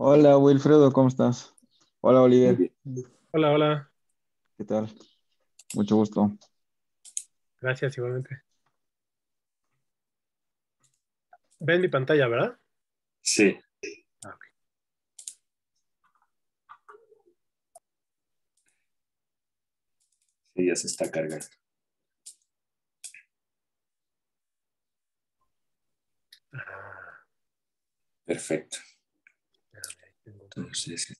Hola Wilfredo, ¿cómo estás? Hola Oliver. Hola, hola. ¿Qué tal? Mucho gusto. Gracias igualmente. Ven mi pantalla, ¿verdad? Sí. Ah, sí, ya se está cargando. Ah. Perfecto. Este,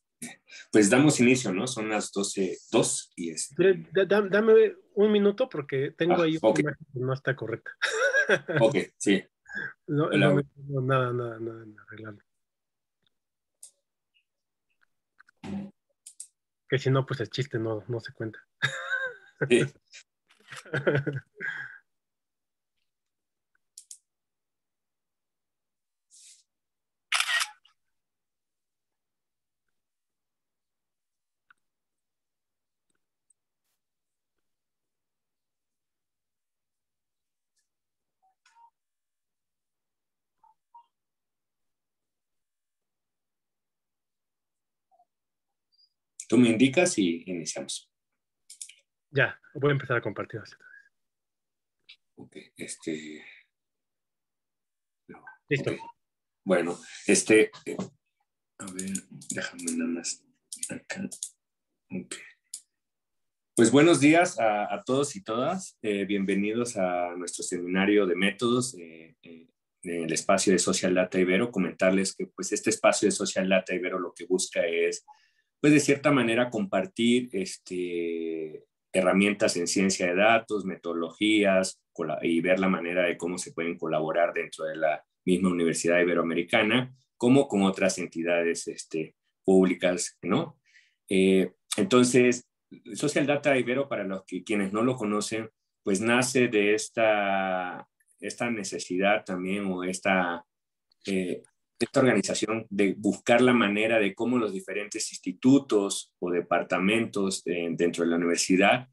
pues damos inicio, ¿no? Son las 12, 2 y Este. Dame un minuto porque tengo ah, ahí una imagen que no está correcta. ok, sí. No, nada, nada, nada, arreglarlo. Que si no, pues el chiste no, no se cuenta. Sí. Tú me indicas y iniciamos. Ya, voy a empezar a compartir. Ok, este. Listo. Bueno, este. A ver, déjame nada más acá. Pues buenos días a, todos y todas. Eh, bienvenidos a nuestro seminario de métodos eh, eh, en el espacio de Social Data Ibero. Comentarles que pues este espacio de Social Data Ibero lo que busca es pues de cierta manera compartir este, herramientas en ciencia de datos, metodologías y ver la manera de cómo se pueden colaborar dentro de la misma Universidad Iberoamericana, como con otras entidades este, públicas, ¿no? Eh, entonces, Social Data Ibero, para los que quienes no lo conocen, pues nace de esta, esta necesidad también o esta eh, esta organización de buscar la manera de cómo los diferentes institutos o departamentos eh, dentro de la universidad,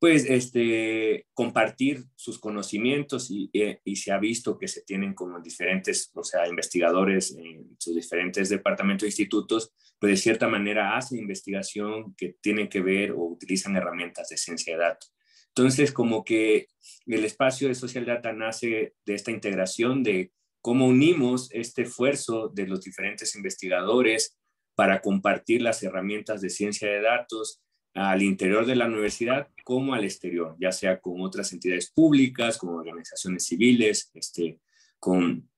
pues este, compartir sus conocimientos eh, y, se ha visto que se tienen como diferentes, o sea, investigadores en sus diferentes departamentos e institutos, pues de cierta manera hacen investigación que tiene que ver o utilizan herramientas de ciencia de datos. Entonces, como que el espacio de Social Data nace de esta integración de cómo unimos este esfuerzo de los diferentes investigadores para compartir las herramientas de ciencia de datos al interior de la universidad como al exterior, ya sea con otras entidades públicas, con organizaciones civiles, este, con,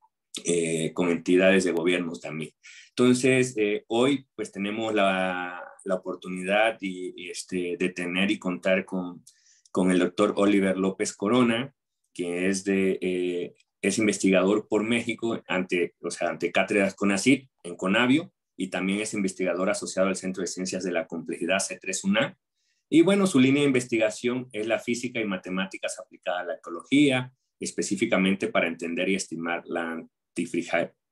eh, con entidades de gobierno también. Entonces, eh, hoy pues tenemos la, oportunidad y, este, de tener y contar con, el doctor Oliver López Corona, que es de, eh, es investigador por México ante, o sea, ante cátedras CONACYT en Conavio y también es investigador asociado al Centro de Ciencias de la Complejidad C3 una Y bueno, su línea de investigación es la física y matemáticas aplicada a la ecología, específicamente para entender y estimar la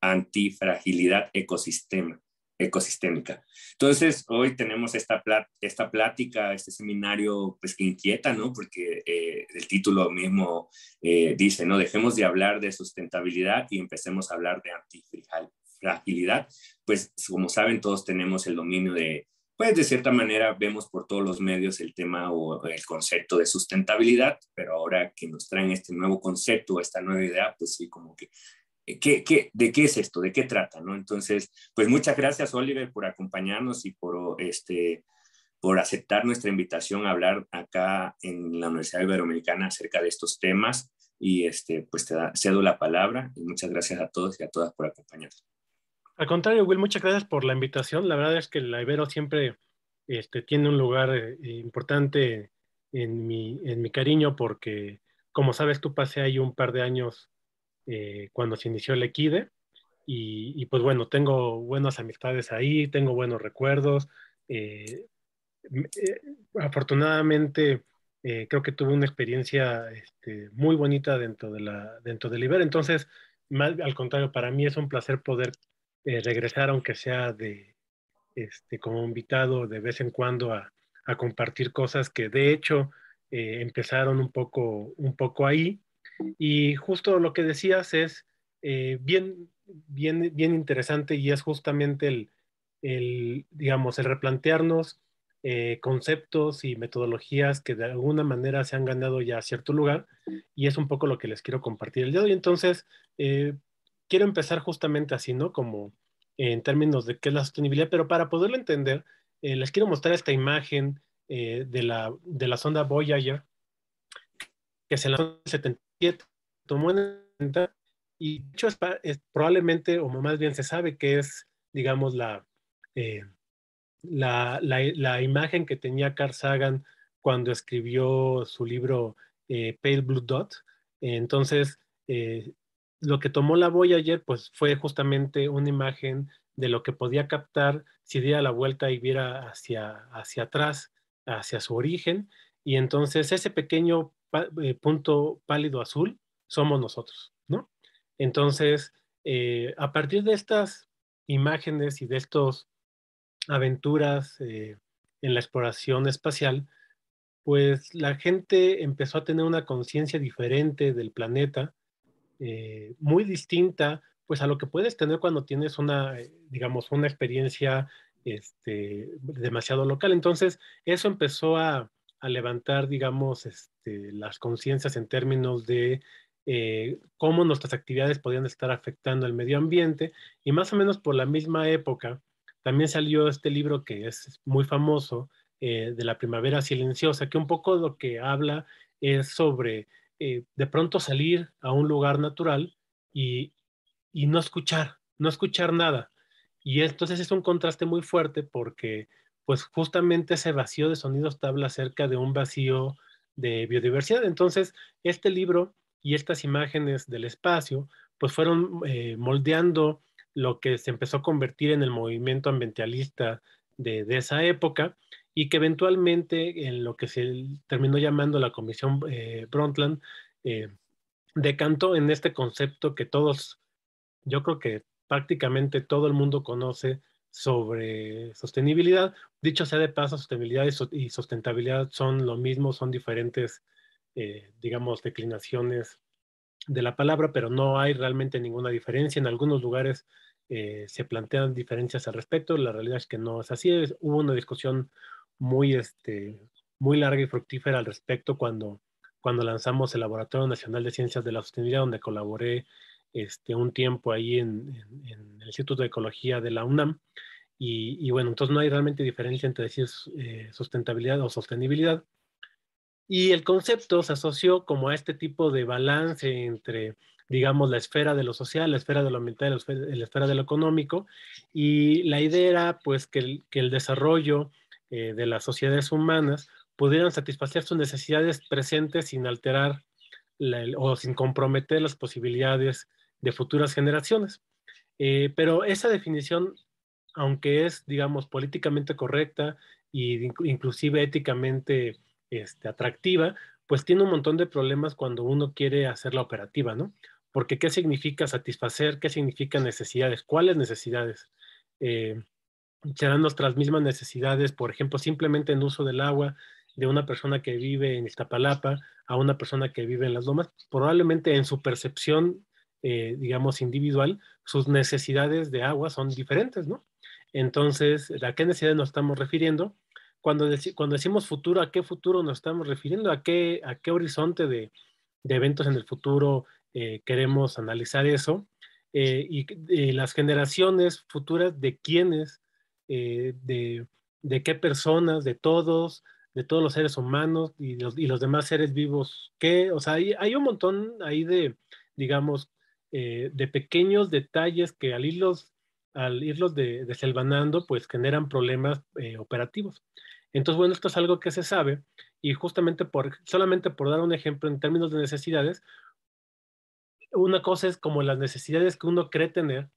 antifragilidad ecosistema ecosistémica. Entonces, hoy tenemos esta, esta plática, este seminario, pues que inquieta, ¿no? Porque eh, el título mismo eh, dice, ¿no? Dejemos de hablar de sustentabilidad y empecemos a hablar de antifragilidad. Pues, como saben, todos tenemos el dominio de, pues, de cierta manera, vemos por todos los medios el tema o el concepto de sustentabilidad, pero ahora que nos traen este nuevo concepto, esta nueva idea, pues sí, como que eh, ¿Qué, de qué es esto? ¿De qué trata? ¿no? Entonces, pues muchas gracias, Oliver, por acompañarnos y por, este, por aceptar nuestra invitación a hablar acá en la Universidad Iberoamericana acerca de estos temas. Y este, pues te cedo la palabra y muchas gracias a todos y a todas por acompañarnos. Al contrario, Will, muchas gracias por la invitación. La verdad es que la Ibero siempre este, tiene un lugar eh, importante en mi, en mi cariño porque, como sabes, tú pasé ahí un par de años eh, cuando se inició el Equide. Y, pues bueno, tengo buenas amistades ahí, tengo buenos recuerdos. Eh, eh, afortunadamente, creo que tuve una experiencia este, muy bonita dentro, de la, dentro del Iber. Entonces, al contrario, para mí es un placer poder regresar, aunque sea de, este, como invitado de vez en cuando a, compartir cosas que de hecho empezaron un poco, un poco ahí y justo lo que decías es eh, bien, bien, bien interesante y es justamente el, digamos, el replantearnos eh, conceptos y metodologías que de alguna manera se han ganado ya a cierto lugar y es un poco lo que les quiero compartir el día de hoy. Entonces, eh, quiero empezar justamente así, ¿no? Como en términos de qué es la sostenibilidad, pero para poderlo entender, les quiero mostrar esta imagen de, la, de la sonda Voyager que se lanzó en el tomó en cuenta y de hecho es, probablemente, o más bien se sabe que es, digamos, la, eh, la, imagen que tenía Carl Sagan cuando escribió su libro eh, Pale Blue Dot. Entonces, eh, lo que tomó la Voyager pues, fue justamente una imagen de lo que podía captar si diera la vuelta y viera hacia, hacia atrás, hacia su origen. Y entonces ese pequeño eh, punto pálido azul somos nosotros, ¿no? Entonces, eh, a partir de estas imágenes y de estos aventuras eh, en la exploración espacial, pues la gente empezó a tener una conciencia diferente del planeta, muy distinta pues a lo que puedes tener cuando tienes una, digamos, una experiencia este, demasiado local. Entonces, eso empezó a, a levantar, digamos, este, las conciencias en términos de eh, cómo nuestras actividades podían estar afectando el medio ambiente. Y más o menos por la misma época, también salió este libro que es muy famoso, eh, de la primavera silenciosa, que un poco lo que habla es sobre eh, de pronto salir a un lugar natural y, y no escuchar, no escuchar nada. Y entonces es un contraste muy fuerte porque pues justamente ese vacío de sonidos tabla habla acerca de un vacío de biodiversidad. Entonces, este libro y estas imágenes del espacio, pues fueron eh, moldeando lo que se empezó a convertir en el movimiento ambientalista de, esa época y que eventualmente en lo que se terminó llamando la Comisión eh, Brundtland eh, decantó en este concepto que todos, yo creo que prácticamente todo el mundo conoce sobre sostenibilidad. Dicho sea de paso, sostenibilidad y sustentabilidad son lo mismo, son diferentes, eh, digamos, declinaciones de la palabra, pero no hay realmente ninguna diferencia. En algunos lugares eh, se plantean diferencias al respecto, la realidad es que no es así. hubo una discusión muy, este, muy larga y fructífera al respecto cuando, cuando lanzamos el Laboratorio Nacional de Ciencias de la Sostenibilidad, donde colaboré este, un tiempo ahí en, el Instituto de Ecología de la UNAM. Y, bueno, entonces no hay realmente diferencia entre decir eh, sustentabilidad o sostenibilidad. Y el concepto se asoció como a este tipo de balance entre, digamos, la esfera de lo social, la esfera de lo ambiental, la esfera, la esfera de lo económico. Y la idea era pues que el, que el desarrollo eh, de las sociedades humanas pudieran satisfacer sus necesidades presentes sin alterar o sin comprometer las posibilidades de futuras generaciones. Eh, pero esa definición, aunque es, digamos, políticamente correcta e inclusive éticamente este, atractiva, pues tiene un montón de problemas cuando uno quiere hacer la operativa, ¿no? Porque ¿qué significa satisfacer? ¿Qué significan necesidades? ¿Cuáles necesidades? Eh, ¿Serán nuestras mismas necesidades, por ejemplo, simplemente en uso del agua de una persona que vive en Iztapalapa a una persona que vive en las lomas? Probablemente en su percepción eh, digamos, individual, sus necesidades de agua son diferentes, ¿no? Entonces, ¿a qué necesidad nos estamos refiriendo? Cuando, cuando decimos futuro, ¿a qué futuro nos estamos refiriendo? ¿A qué, a qué horizonte de, eventos en el futuro eh, queremos analizar eso? Eh, y las generaciones futuras de quiénes, de, qué personas, de todos, de todos los seres humanos y los, demás seres vivos, ¿qué? O sea, hay, hay un montón ahí de, digamos, eh, de pequeños detalles que al irlos, al irlos de, deselvanando, pues generan problemas eh, operativos. Entonces, bueno, esto es algo que se sabe y justamente por, solamente por dar un ejemplo en términos de necesidades, una cosa es como las necesidades que uno cree tener,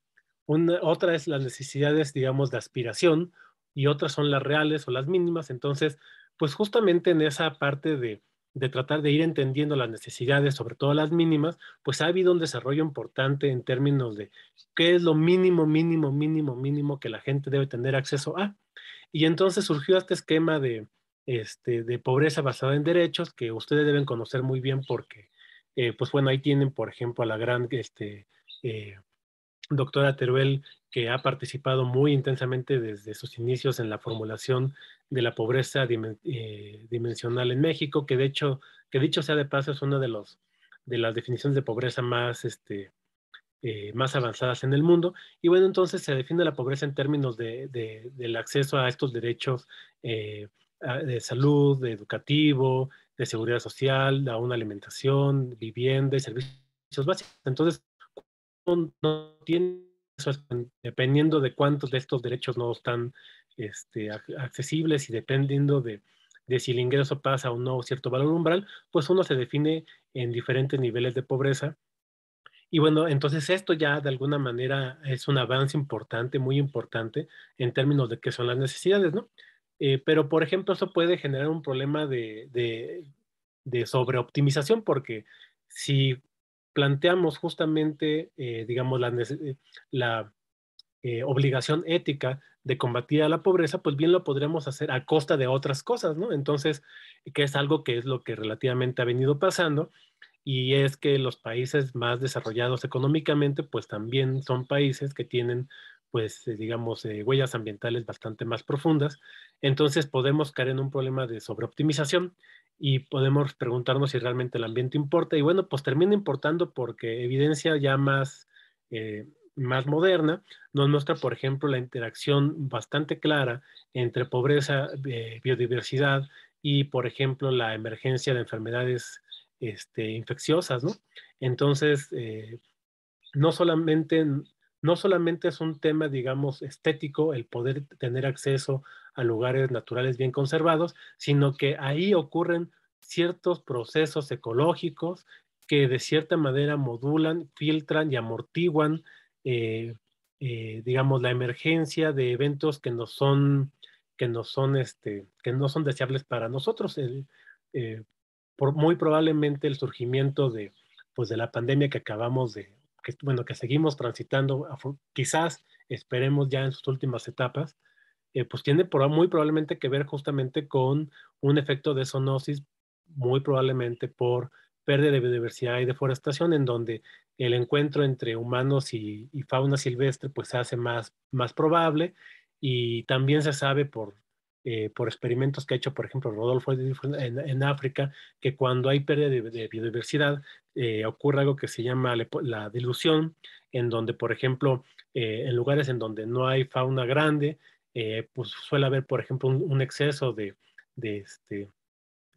una, otra es las necesidades, digamos, de aspiración y otras son las reales o las mínimas. Entonces, pues justamente en esa parte de, de tratar de ir entendiendo las necesidades, sobre todo las mínimas, pues ha habido un desarrollo importante en términos de qué es lo mínimo, mínimo, mínimo, mínimo que la gente debe tener acceso a. Y entonces surgió este esquema de, este, de pobreza basada en derechos que ustedes deben conocer muy bien porque, eh, pues bueno, ahí tienen, por ejemplo, a la gran este, eh, doctora Teruel, que ha participado muy intensamente desde sus inicios en la formulación de la pobreza eh, dimensional en México, que de hecho, que dicho sea de paso, es una de, los, de las definiciones de pobreza más, este, eh, más avanzadas en el mundo. Y bueno, entonces se define la pobreza en términos del acceso a estos derechos eh, de salud, de educativo, de seguridad social, a una alimentación, vivienda y servicios básicos. Entonces, no tiene, dependiendo de cuántos de estos derechos no están este, accesibles y dependiendo de, si el ingreso pasa o no cierto valor umbral, pues uno se define en diferentes niveles de pobreza. Y bueno, entonces esto ya de alguna manera es un avance importante, muy importante, en términos de qué son las necesidades, ¿no? Eh, pero, por ejemplo, eso puede generar un problema de, de sobreoptimización, porque si planteamos justamente, eh, digamos, la, eh, obligación ética de combatir a la pobreza, pues bien lo podremos hacer a costa de otras cosas, ¿no? Entonces, que es algo que es lo que relativamente ha venido pasando, y es que los países más desarrollados económicamente, pues también son países que tienen pues eh, digamos, eh, huellas ambientales bastante más profundas. Entonces podemos caer en un problema de sobreoptimización y podemos preguntarnos si realmente el ambiente importa. Y bueno, pues termina importando porque evidencia ya más, eh, más moderna nos muestra, por ejemplo, la interacción bastante clara entre pobreza, biodiversidad y, por ejemplo, la emergencia de enfermedades este, infecciosas, Entonces, no solamente no solamente es un tema, digamos, estético, el poder tener acceso a lugares naturales bien conservados, sino que ahí ocurren ciertos procesos ecológicos que de cierta manera modulan, filtran y amortiguan, eh, eh, digamos, la emergencia de eventos que no son, que no son, este, que no son deseables para nosotros. Eh, por, muy probablemente el surgimiento de, pues, de la pandemia que acabamos de, que, bueno, que seguimos transitando, quizás esperemos ya en sus últimas etapas, eh, pues tiene por, muy probablemente que ver justamente con un efecto de zoonosis, muy probablemente por pérdida de biodiversidad y deforestación, en donde el encuentro entre humanos y, y fauna silvestre pues se hace más, más probable y también se sabe por eh, por experimentos que ha hecho, por ejemplo, Rodolfo en, África, que cuando hay pérdida de, biodiversidad eh, ocurre algo que se llama la dilución, en donde, por ejemplo, eh, en lugares en donde no hay fauna grande, pues suele haber, por ejemplo, un, exceso este,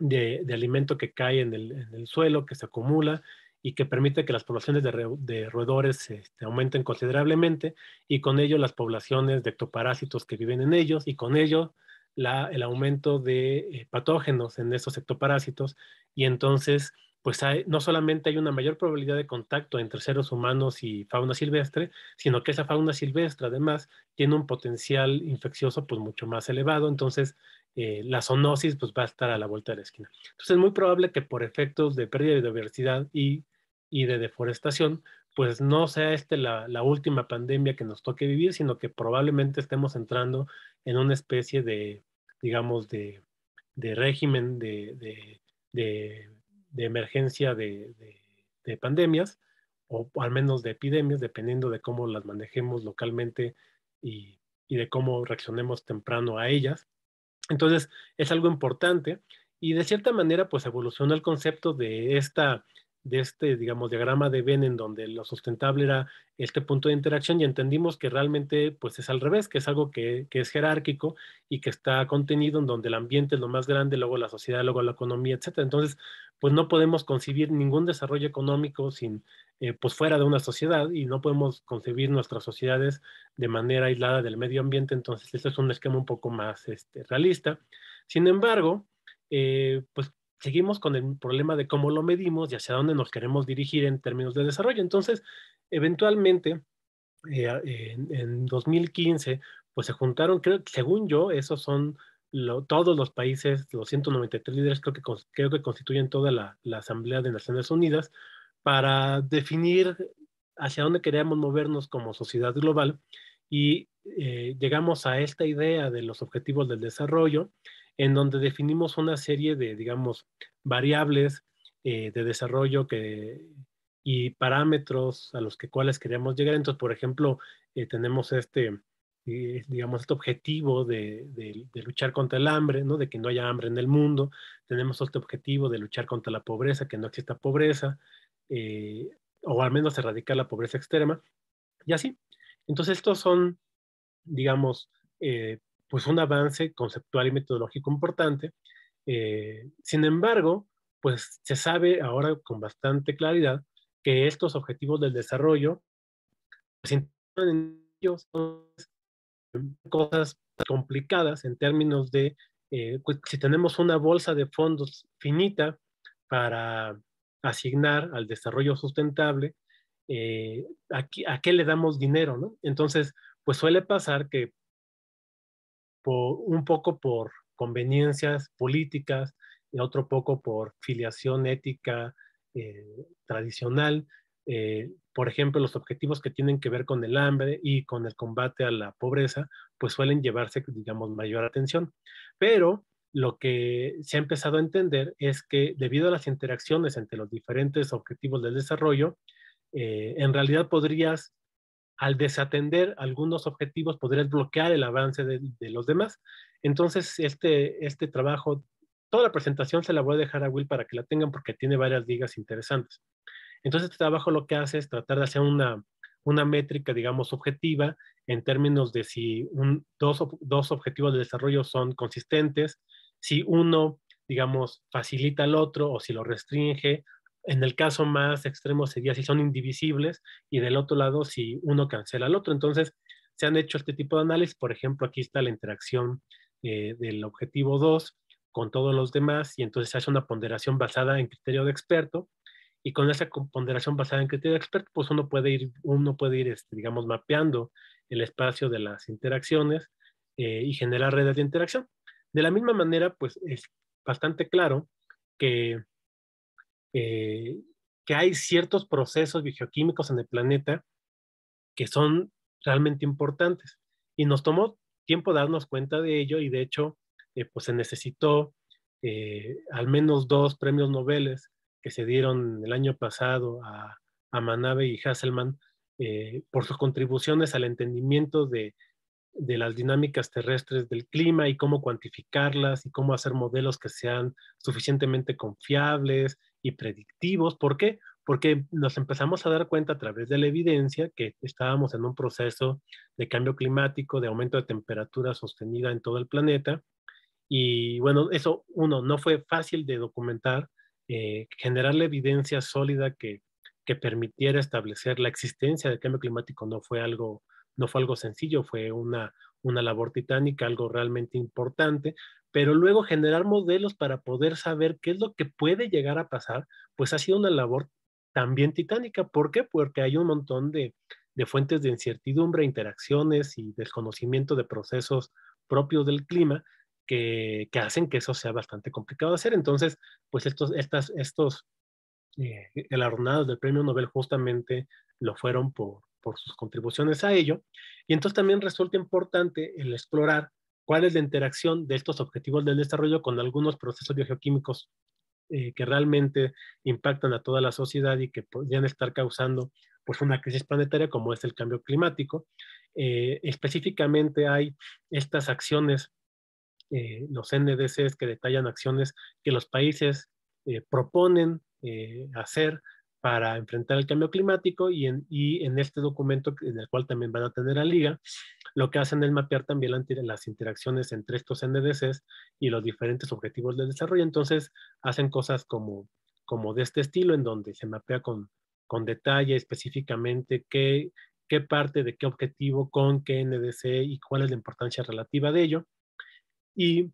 de, alimento que cae en el, suelo, que se acumula y que permite que las poblaciones de, roedores este, aumenten considerablemente y con ello las poblaciones de ectoparásitos que viven en ellos y con ello el aumento de eh, patógenos en estos ectoparásitos y entonces pues no solamente hay una mayor probabilidad de contacto entre seres humanos y fauna silvestre, sino que esa fauna silvestre además tiene un potencial infeccioso pues mucho más elevado, entonces eh, la zoonosis pues va a estar a la vuelta de la esquina. Entonces es muy probable que por efectos de pérdida de biodiversidad y, y de deforestación pues no sea esta la, última pandemia que nos toque vivir, sino que probablemente estemos entrando en una especie de, digamos, de, régimen de, emergencia de, pandemias, o al menos de epidemias, dependiendo de cómo las manejemos localmente y, y de cómo reaccionemos temprano a ellas. Entonces, es algo importante y de cierta manera, pues evoluciona el concepto de esta de este, digamos, diagrama de Venn en donde lo sustentable era este punto de interacción y entendimos que realmente pues es al revés, que es algo que, es jerárquico y que está contenido en donde el ambiente es lo más grande, luego la sociedad, luego la economía, etc. Entonces, pues no podemos concebir ningún desarrollo económico sin, eh, pues fuera de una sociedad y no podemos concebir nuestras sociedades de manera aislada del medio ambiente, entonces este es un esquema un poco más este, realista. Sin embargo, eh, pues seguimos con el problema de cómo lo medimos y hacia dónde nos queremos dirigir en términos de desarrollo. Entonces, eventualmente, eh, en, 2015, pues se juntaron, creo, según yo, esos son todos los países, los 193 líderes, creo que, creo que constituyen toda la, Asamblea de Naciones Unidas, para definir hacia dónde queríamos movernos como sociedad global y eh, llegamos a esta idea de los objetivos del desarrollo en donde definimos una serie de, digamos, variables eh, de desarrollo que, y parámetros a los que cuales queríamos llegar. Entonces, por ejemplo, eh, tenemos este, eh, digamos, este objetivo de, luchar contra el hambre, ¿no? De que no haya hambre en el mundo. Tenemos este objetivo de luchar contra la pobreza, que no exista pobreza, o al menos erradicar la pobreza extrema, y así. Entonces, estos son, digamos, pues un avance conceptual y metodológico importante. Eh, sin embargo, pues se sabe ahora con bastante claridad que estos objetivos del desarrollo pues, cosas complicadas en términos de eh, pues, si tenemos una bolsa de fondos finita para asignar al desarrollo sustentable, eh, a, qué le damos dinero? Entonces, pues suele pasar que un poco por conveniencias políticas y otro poco por filiación ética eh, tradicional. Eh, por ejemplo, los objetivos que tienen que ver con el hambre y con el combate a la pobreza, pues suelen llevarse, digamos, mayor atención. Pero lo que se ha empezado a entender es que debido a las interacciones entre los diferentes objetivos del desarrollo, eh, en realidad podrías al desatender algunos objetivos podrías bloquear el avance de, los demás. Entonces, este, este trabajo, toda la presentación se la voy a dejar a Will para que la tengan porque tiene varias ligas interesantes. Entonces, este trabajo lo que hace es tratar de hacer una, una métrica, digamos, objetiva en términos de si un, dos, dos objetivos de desarrollo son consistentes, si uno, digamos, facilita al otro o si lo restringe en el caso más extremo sería si son indivisibles y del otro lado si uno cancela al otro. Entonces, se han hecho este tipo de análisis. Por ejemplo, aquí está la interacción eh, del objetivo 2 con todos los demás y entonces se hace una ponderación basada en criterio de experto y con esa ponderación basada en criterio de experto, pues uno puede ir, uno puede ir este, digamos, mapeando el espacio de las interacciones eh, y generar redes de interacción. De la misma manera, pues es bastante claro que eh, que hay ciertos procesos biogeoquímicos en el planeta que son realmente importantes. Y nos tomó tiempo darnos cuenta de ello y de hecho, eh, pues se necesitó eh, al menos dos premios Nobel que se dieron el año pasado a, a Manabe y Hasselman por sus contribuciones al entendimiento de, las dinámicas terrestres del clima y cómo cuantificarlas y cómo hacer modelos que sean suficientemente confiables y predictivos. ¿Por qué? Porque nos empezamos a dar cuenta a través de la evidencia que estábamos en un proceso de cambio climático, de aumento de temperatura sostenida en todo el planeta. Y bueno, eso, uno, no fue fácil de documentar, eh, generar la evidencia sólida que, que permitiera establecer la existencia del cambio climático no fue algo, no fue algo sencillo, fue una, una labor titánica, algo realmente importante, pero luego generar modelos para poder saber qué es lo que puede llegar a pasar, pues ha sido una labor también titánica. ¿Por qué? Porque hay un montón de, fuentes de incertidumbre, interacciones y desconocimiento de procesos propios del clima que, hacen que eso sea bastante complicado de hacer. Entonces, pues estos, estas, estos eh, del premio Nobel justamente lo fueron por, por sus contribuciones a ello. Y entonces también resulta importante el explorar cuál es la interacción de estos objetivos del desarrollo con algunos procesos biogeoquímicos eh, que realmente impactan a toda la sociedad y que podrían estar causando pues una crisis planetaria como es el cambio climático. Eh, específicamente hay estas acciones, eh, los NDCs que detallan acciones que los países proponen hacer para enfrentar el cambio climático y en, y en, este documento en el cual también van a tener a Liga, lo que hacen es mapear también las interacciones entre estos NDCs y los diferentes objetivos de desarrollo. Entonces, hacen cosas como, como de este estilo, en donde se mapea con, detalle específicamente qué, parte de qué objetivo, con qué NDC y cuál es la importancia relativa de ello. Y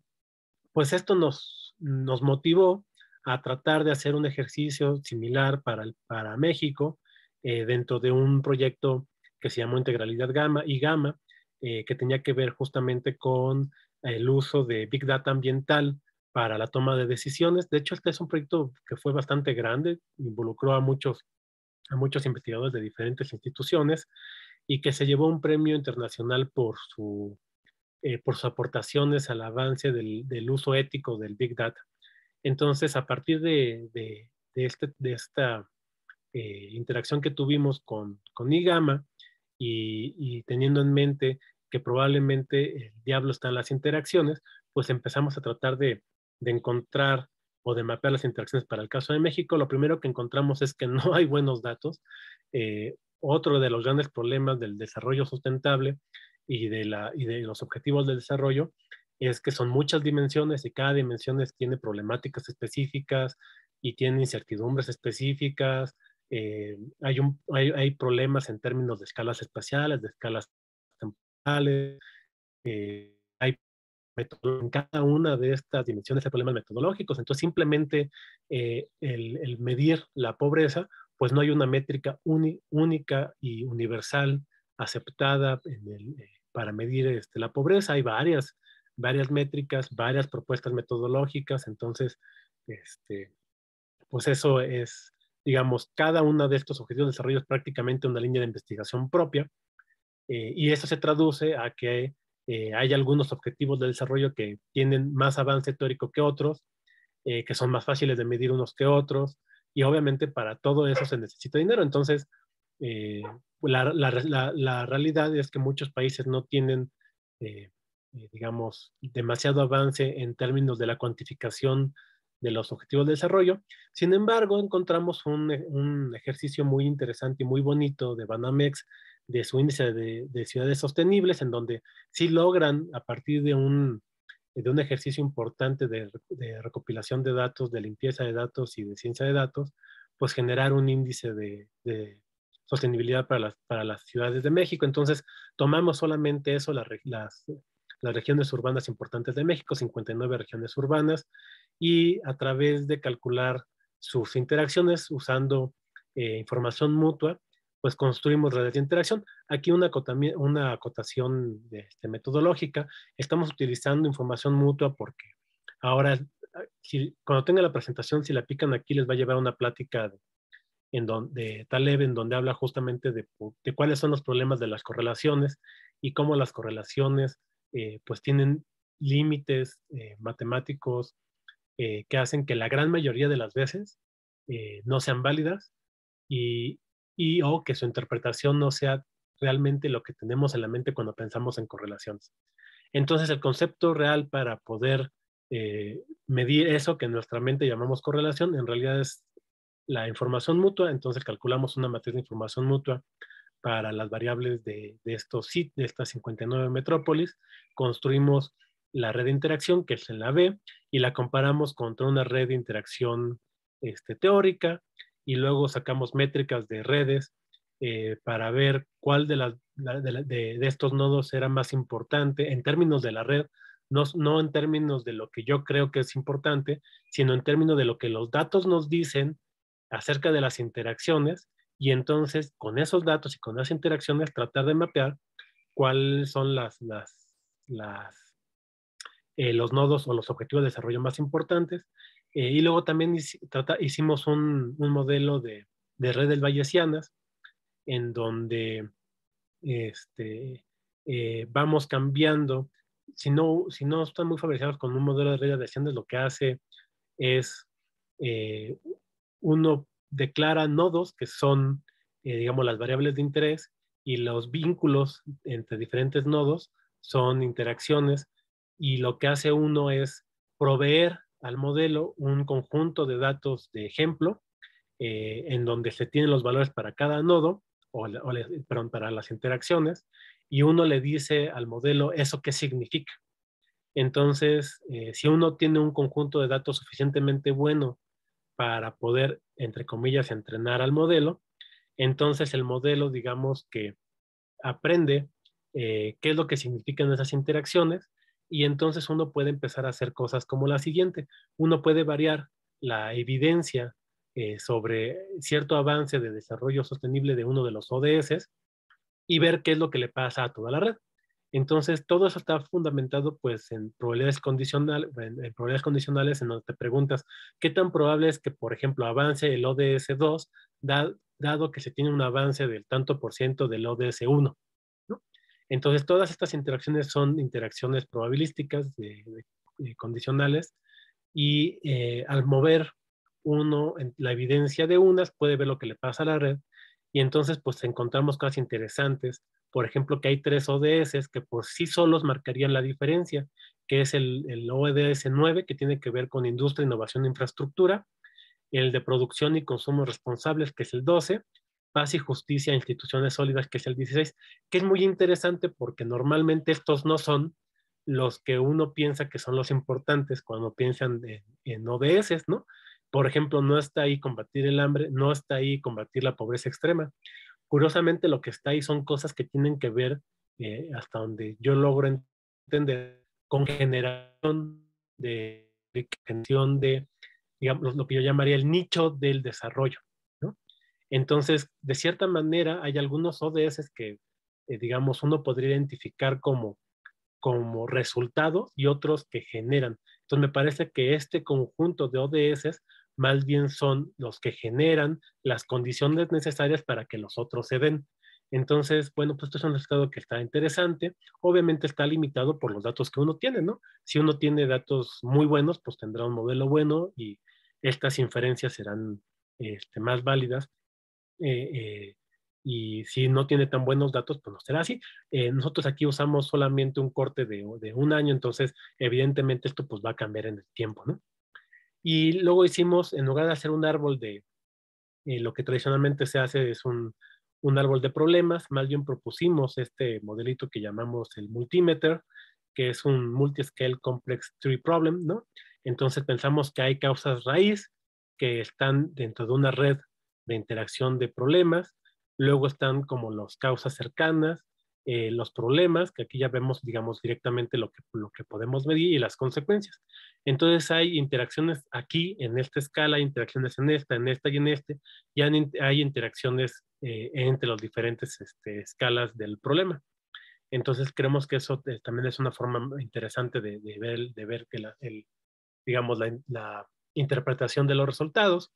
pues esto nos, nos motivó a tratar de hacer un ejercicio similar para, para México eh, dentro de un proyecto que se llamó Integralidad Gamma y Gamma, eh, que tenía que ver justamente con el uso de Big Data ambiental para la toma de decisiones. De hecho, este es un proyecto que fue bastante grande, involucró a muchos, muchos investigadores de diferentes instituciones y que se llevó un premio internacional por, su, eh, por sus aportaciones al avance del, uso ético del Big Data. Entonces, a partir de, este, esta eh, interacción que tuvimos con IGAMA, y, teniendo en mente que probablemente el diablo está en las interacciones, pues empezamos a tratar de, encontrar o de mapear las interacciones para el caso de México, lo primero que encontramos es que no hay buenos datos. Eh, otro de los grandes problemas del desarrollo sustentable y de, y de los objetivos del desarrollo es que son muchas dimensiones y cada dimensión tiene problemáticas específicas y tiene incertidumbres específicas eh, hay, hay, problemas en términos de escalas espaciales, de escalas temporales, eh, hay en cada una de estas dimensiones hay problemas metodológicos, entonces simplemente eh, el, medir la pobreza, pues no hay una métrica única y universal aceptada para medir este, la pobreza, hay varias, varias métricas, varias propuestas metodológicas, entonces, este, pues eso es, digamos, cada uno de estos objetivos de desarrollo es prácticamente una línea de investigación propia eh, y eso se traduce a que eh, hay algunos objetivos de desarrollo que tienen más avance teórico que otros, eh, que son más fáciles de medir unos que otros y obviamente para todo eso se necesita dinero. Entonces, la, la, la, realidad es que muchos países no tienen digamos, demasiado avance en términos de la cuantificación de los objetivos de desarrollo. Sin embargo, encontramos un, ejercicio muy interesante y muy bonito de Banamex, de su índice de, ciudades sostenibles, en donde sí logran, a partir de un, ejercicio importante de, recopilación de datos, de limpieza de datos y de ciencia de datos, pues generar un índice de, sostenibilidad para las, para las ciudades de México. Entonces, tomamos solamente eso, las, las, las regiones urbanas importantes de México, 59 regiones urbanas, y a través de calcular sus interacciones usando eh, información mutua, pues construimos redes de interacción. Aquí una, una acotación este, metodológica, estamos utilizando información mutua porque ahora, si, cuando tenga la presentación, si la pican aquí, les va a llevar una plática de, en donde, Taleb, en donde habla justamente de, cuáles son los problemas de las correlaciones y cómo las correlaciones eh, pues tienen límites eh, matemáticos, eh, que hacen que la gran mayoría de las veces eh, no sean válidas y, o que su interpretación no sea realmente lo que tenemos en la mente cuando pensamos en correlaciones. Entonces el concepto real para poder eh, medir eso que en nuestra mente llamamos correlación en realidad es la información mutua, entonces calculamos una matriz de información mutua para las variables de, de estos de estas 59 metrópolis, construimos la red de interacción, que se la ve y la comparamos contra una red de interacción este, teórica, y luego sacamos métricas de redes eh, para ver cuál de, las, de, estos nodos era más importante en términos de la red, no, no en términos de lo que yo creo que es importante, sino en términos de lo que los datos nos dicen acerca de las interacciones, y entonces con esos datos y con las interacciones tratar de mapear cuáles son las, las eh, los nodos o los objetivos de desarrollo más importantes. Eh, y luego también hicimos un, modelo de, redes bayesianas en donde este, eh, vamos cambiando. Si no, si no están muy favorecidos con un modelo de redes bayesianas, lo que hace es uno declara nodos que son, digamos, las variables de interés y los vínculos entre diferentes nodos son interacciones y lo que hace uno es proveer al modelo un conjunto de datos de ejemplo eh, en donde se tienen los valores para cada nodo, o, perdón, para las interacciones, y uno le dice al modelo eso qué significa. Entonces, eh, si uno tiene un conjunto de datos suficientemente bueno para poder, entre comillas, entrenar al modelo, entonces el modelo, digamos que aprende eh, qué es lo que significan esas interacciones y entonces uno puede empezar a hacer cosas como la siguiente. Uno puede variar la evidencia eh, sobre cierto avance de desarrollo sostenible de uno de los ODS y ver qué es lo que le pasa a toda la red. Entonces, todo eso está fundamentado pues en probabilidades, condicional, en, condicionales en donde te preguntas qué tan probable es que, por ejemplo, avance el ODS 2 dado que se tiene un avance del tanto por ciento del ODS 1. Entonces, todas estas interacciones son interacciones probabilísticas, eh, condicionales, y eh, al mover uno la evidencia de unas, puede ver lo que le pasa a la red, y entonces pues encontramos cosas interesantes, por ejemplo, que hay tres ODS que por sí solos marcarían la diferencia, que es el, el ODS 9, que tiene que ver con industria, innovación e infraestructura, el de producción y consumo responsables, que es el 12, Paz y Justicia, Instituciones Sólidas, que es el 16, que es muy interesante porque normalmente estos no son los que uno piensa que son los importantes cuando piensan en, ODS, ¿no? Por ejemplo, no está ahí combatir el hambre, no está ahí combatir la pobreza extrema. Curiosamente, lo que está ahí son cosas que tienen que ver, eh, hasta donde yo logro entender, con generación de, de, digamos, lo que yo llamaría el nicho del desarrollo. Entonces, de cierta manera, hay algunos ODS que, eh, digamos, uno podría identificar como, como resultados y otros que generan. Entonces, me parece que este conjunto de ODS más bien son los que generan las condiciones necesarias para que los otros se den. Entonces, bueno, pues esto es un resultado que está interesante. Obviamente está limitado por los datos que uno tiene, ¿no? Si uno tiene datos muy buenos, pues tendrá un modelo bueno y estas inferencias serán este, más válidas eh, eh, y si no tiene tan buenos datos, pues no será así. Eh, nosotros aquí usamos solamente un corte de, un año, entonces evidentemente esto pues va a cambiar en el tiempo, ¿no? Y luego hicimos, en lugar de hacer un árbol de, lo que tradicionalmente se hace es un, árbol de problemas, más bien propusimos este modelito que llamamos el multímetro, que es un multi-scale complex tree problem, ¿no? Entonces pensamos que hay causas raíz que están dentro de una red de interacción de problemas. Luego están como las causas cercanas, eh, los problemas, que aquí ya vemos, digamos, directamente lo que, lo que podemos medir y las consecuencias. Entonces hay interacciones aquí, en esta escala, interacciones en esta, en esta y en este, ya hay interacciones eh, entre las diferentes este, escalas del problema. Entonces creemos que eso eh, también es una forma interesante de, ver, de ver que la, digamos, la interpretación de los resultados.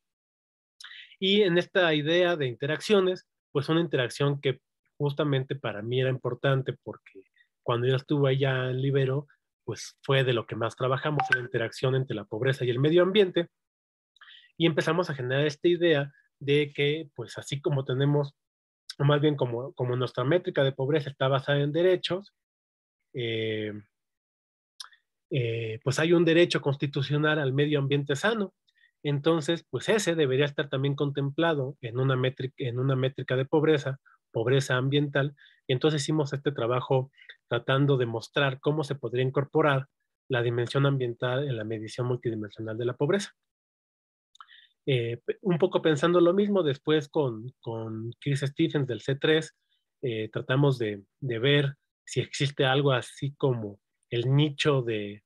Y en esta idea de interacciones, pues una interacción que justamente para mí era importante porque cuando yo estuve allá en Libero, pues fue de lo que más trabajamos, la interacción entre la pobreza y el medio ambiente. Y empezamos a generar esta idea de que, pues así como tenemos, o más bien como, como nuestra métrica de pobreza está basada en derechos, eh, eh, pues hay un derecho constitucional al medio ambiente sano, entonces, pues ese debería estar también contemplado en una métrica, en una métrica de pobreza, pobreza ambiental. Y entonces hicimos este trabajo tratando de mostrar cómo se podría incorporar la dimensión ambiental en la medición multidimensional de la pobreza. Eh, un poco pensando lo mismo, después con, Chris Stephens del C3, eh, tratamos de, ver si existe algo así como el nicho de,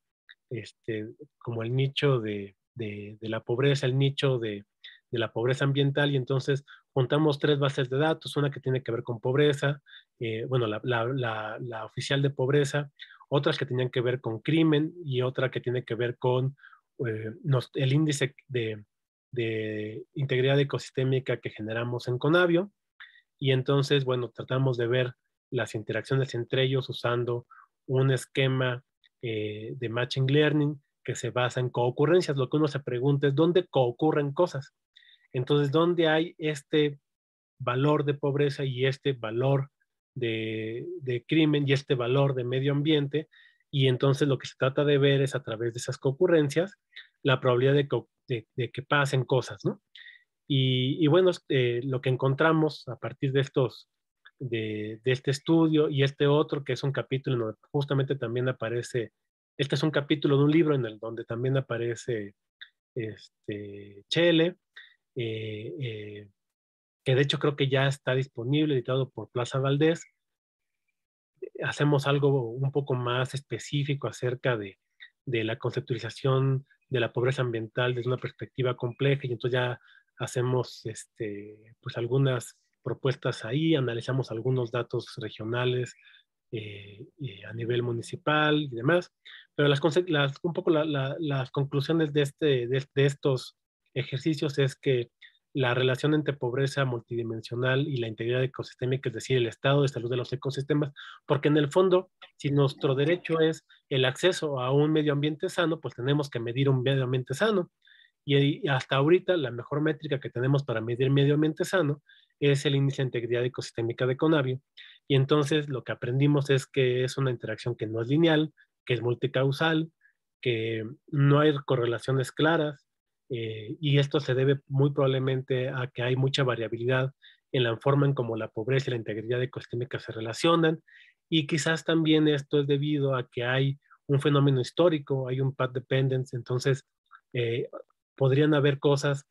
este, como el nicho de, de, la pobreza, el nicho de, la pobreza ambiental y entonces juntamos tres bases de datos, una que tiene que ver con pobreza, eh, bueno, la, oficial de pobreza, otras que tenían que ver con crimen y otra que tiene que ver con eh, el índice de, integridad ecosistémica que generamos en Conavio. Y entonces, bueno, tratamos de ver las interacciones entre ellos usando un esquema eh, de matching learning que se basa en coocurrencias. Lo que uno se pregunta es dónde coocurren cosas. Entonces, ¿dónde hay este valor de pobreza y este valor de, crimen y este valor de medio ambiente? Y entonces lo que se trata de ver es a través de esas coocurrencias la probabilidad de que, pasen cosas, ¿no? Y, bueno, este, lo que encontramos a partir de estos, de, este estudio y este otro, que es un capítulo donde justamente también aparece este es un capítulo de un libro en el donde también aparece este, Chele, eh, eh, que de hecho creo que ya está disponible, editado por Plaza Valdés. Hacemos algo un poco más específico acerca de, de la conceptualización de la pobreza ambiental desde una perspectiva compleja y entonces ya hacemos este, pues algunas propuestas ahí, analizamos algunos datos regionales, eh, eh, a nivel municipal y demás. Pero las, un poco las conclusiones de, este, de, estos ejercicios es que la relación entre pobreza multidimensional y la integridad ecosistémica, es decir, el estado de salud de los ecosistemas, porque en el fondo, si nuestro derecho es el acceso a un medio ambiente sano, pues tenemos que medir un medio ambiente sano. Y, hasta ahorita la mejor métrica que tenemos para medir medio ambiente sano es el índice de integridad ecosistémica de Conavio, y entonces lo que aprendimos es que es una interacción que no es lineal, que es multicausal, que no hay correlaciones claras eh, y esto se debe muy probablemente a que hay mucha variabilidad en la forma en cómo la pobreza y la integridad ecosistémica se relacionan y quizás también esto es debido a que hay un fenómeno histórico, hay un path dependence, entonces eh, podrían haber cosas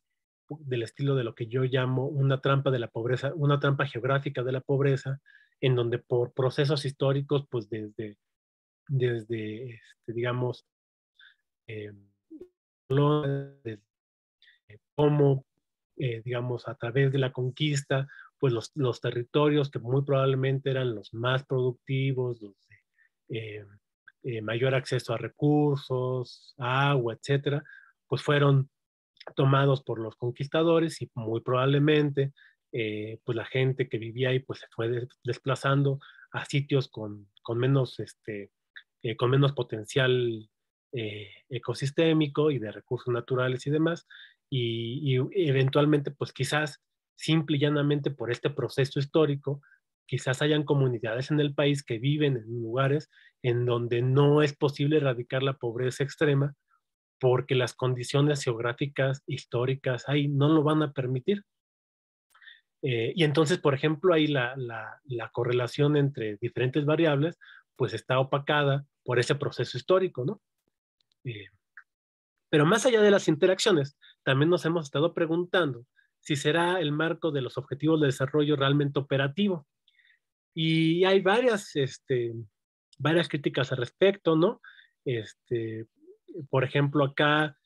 del estilo de lo que yo llamo una trampa de la pobreza, una trampa geográfica de la pobreza, en donde por procesos históricos, pues desde, desde este, digamos, eh, eh, eh, digamos, a través de la conquista, pues los, los, territorios que muy probablemente eran los más productivos, los de eh, mayor acceso a recursos, agua, etcétera, pues fueron tomados por los conquistadores y muy probablemente eh, pues la gente que vivía ahí pues se fue desplazando a sitios con, menos, este, eh, con menos potencial eh, ecosistémico y de recursos naturales y demás, y, eventualmente pues quizás simple y llanamente por este proceso histórico, quizás hayan comunidades en el país que viven en lugares en donde no es posible erradicar la pobreza extrema porque las condiciones geográficas, históricas ahí no lo van a permitir. Eh, y entonces, por ejemplo, ahí la, correlación entre diferentes variables, pues está opacada por ese proceso histórico, ¿no? Eh, pero más allá de las interacciones, también nos hemos estado preguntando si será el marco de los objetivos de desarrollo realmente operativo. Y hay varias, este, varias críticas al respecto, ¿no? Este, por ejemplo, acá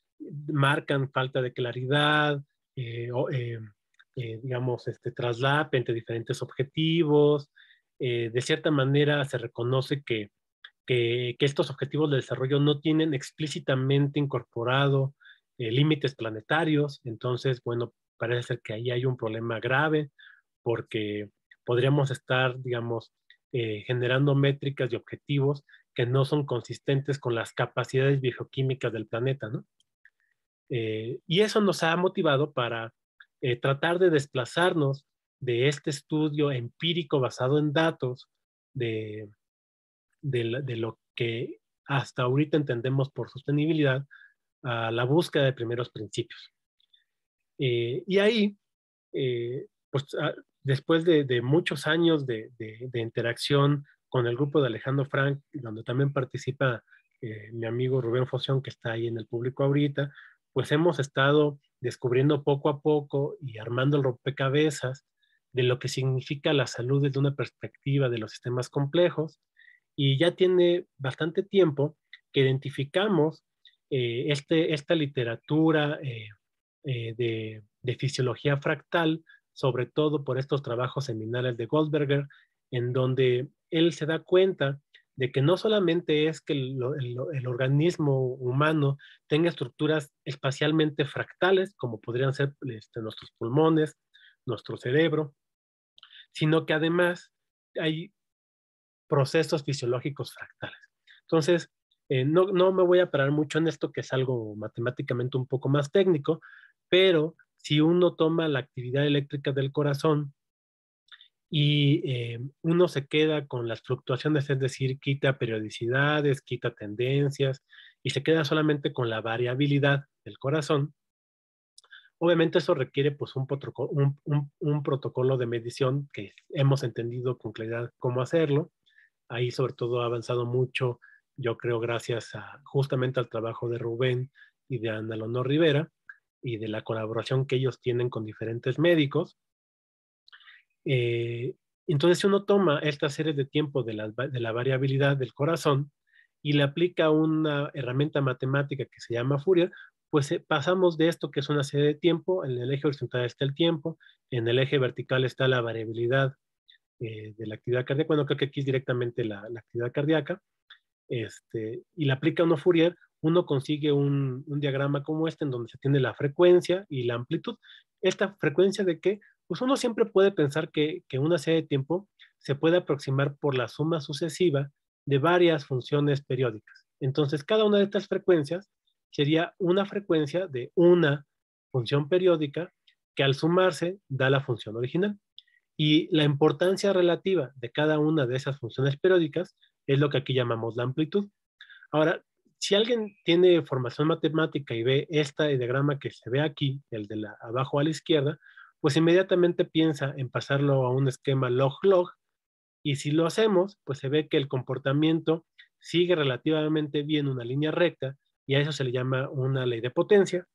marcan falta de claridad, eh, o, eh, digamos, este traslap entre diferentes objetivos. Eh, de cierta manera se reconoce que, que, estos objetivos de desarrollo no tienen explícitamente incorporado eh, límites planetarios, entonces, bueno, parece ser que ahí hay un problema grave porque podríamos estar, digamos, generando métricas y objetivos que no son consistentes con las capacidades bioquímicas del planeta, ¿no? y eso nos ha motivado para eh, tratar de desplazarnos de este estudio empírico basado en datos de, de, lo que hasta ahorita entendemos por sostenibilidad a la búsqueda de primeros principios. Eh, y ahí, eh, pues, ah, después de, muchos años de, interacción con el grupo de Alejandro Frank, donde también participa mi amigo Rubén Fosión, que está ahí en el público ahorita, pues hemos estado descubriendo poco a poco y armando el rompecabezas de lo que significa la salud desde una perspectiva de los sistemas complejos. Y ya tiene bastante tiempo que identificamos eh, este, esta literatura eh, eh, de, de, fisiología fractal, sobre todo por estos trabajos seminales de Goldberger, en donde él se da cuenta de que no solamente es que el, organismo humano tenga estructuras espacialmente fractales, como podrían ser este, nuestros pulmones, nuestro cerebro, sino que además hay procesos fisiológicos fractales. Entonces, eh, no me voy a parar mucho en esto, que es algo matemáticamente un poco más técnico, pero si uno toma la actividad eléctrica del corazón y eh, uno se queda con las fluctuaciones, es decir, quita periodicidades, quita tendencias y se queda solamente con la variabilidad del corazón, obviamente eso requiere pues un, protocolo de medición que hemos entendido con claridad cómo hacerlo. Ahí sobre todo ha avanzado mucho, yo creo, gracias a, justamente al trabajo de Rubén y de Ana Leonor Rivera y de la colaboración que ellos tienen con diferentes médicos eh, entonces, si uno toma esta serie de tiempo de la, variabilidad del corazón y le aplica una herramienta matemática que se llama Fourier, pues eh, pasamos de esto que es una serie de tiempo, en el eje horizontal está el tiempo, en el eje vertical está la variabilidad eh, de la actividad cardíaca, bueno, creo que aquí es directamente la, actividad cardíaca, este, y le aplica uno Fourier, uno consigue un, un, diagrama como este en donde se tiene la frecuencia y la amplitud. ¿Esta frecuencia de qué? pues uno siempre puede pensar que, que una serie de tiempo se puede aproximar por la suma sucesiva de varias funciones periódicas. Entonces, cada una de estas frecuencias sería una frecuencia de una función periódica que al sumarse da la función original. Y la importancia relativa de cada una de esas funciones periódicas es lo que aquí llamamos la amplitud. Ahora, si alguien tiene formación matemática y ve este diagrama que se ve aquí, el de la, abajo a la izquierda, pues inmediatamente piensa en pasarlo a un esquema log-log y si lo hacemos, pues se ve que el comportamiento sigue relativamente bien una línea recta y a eso se le llama una ley de potencia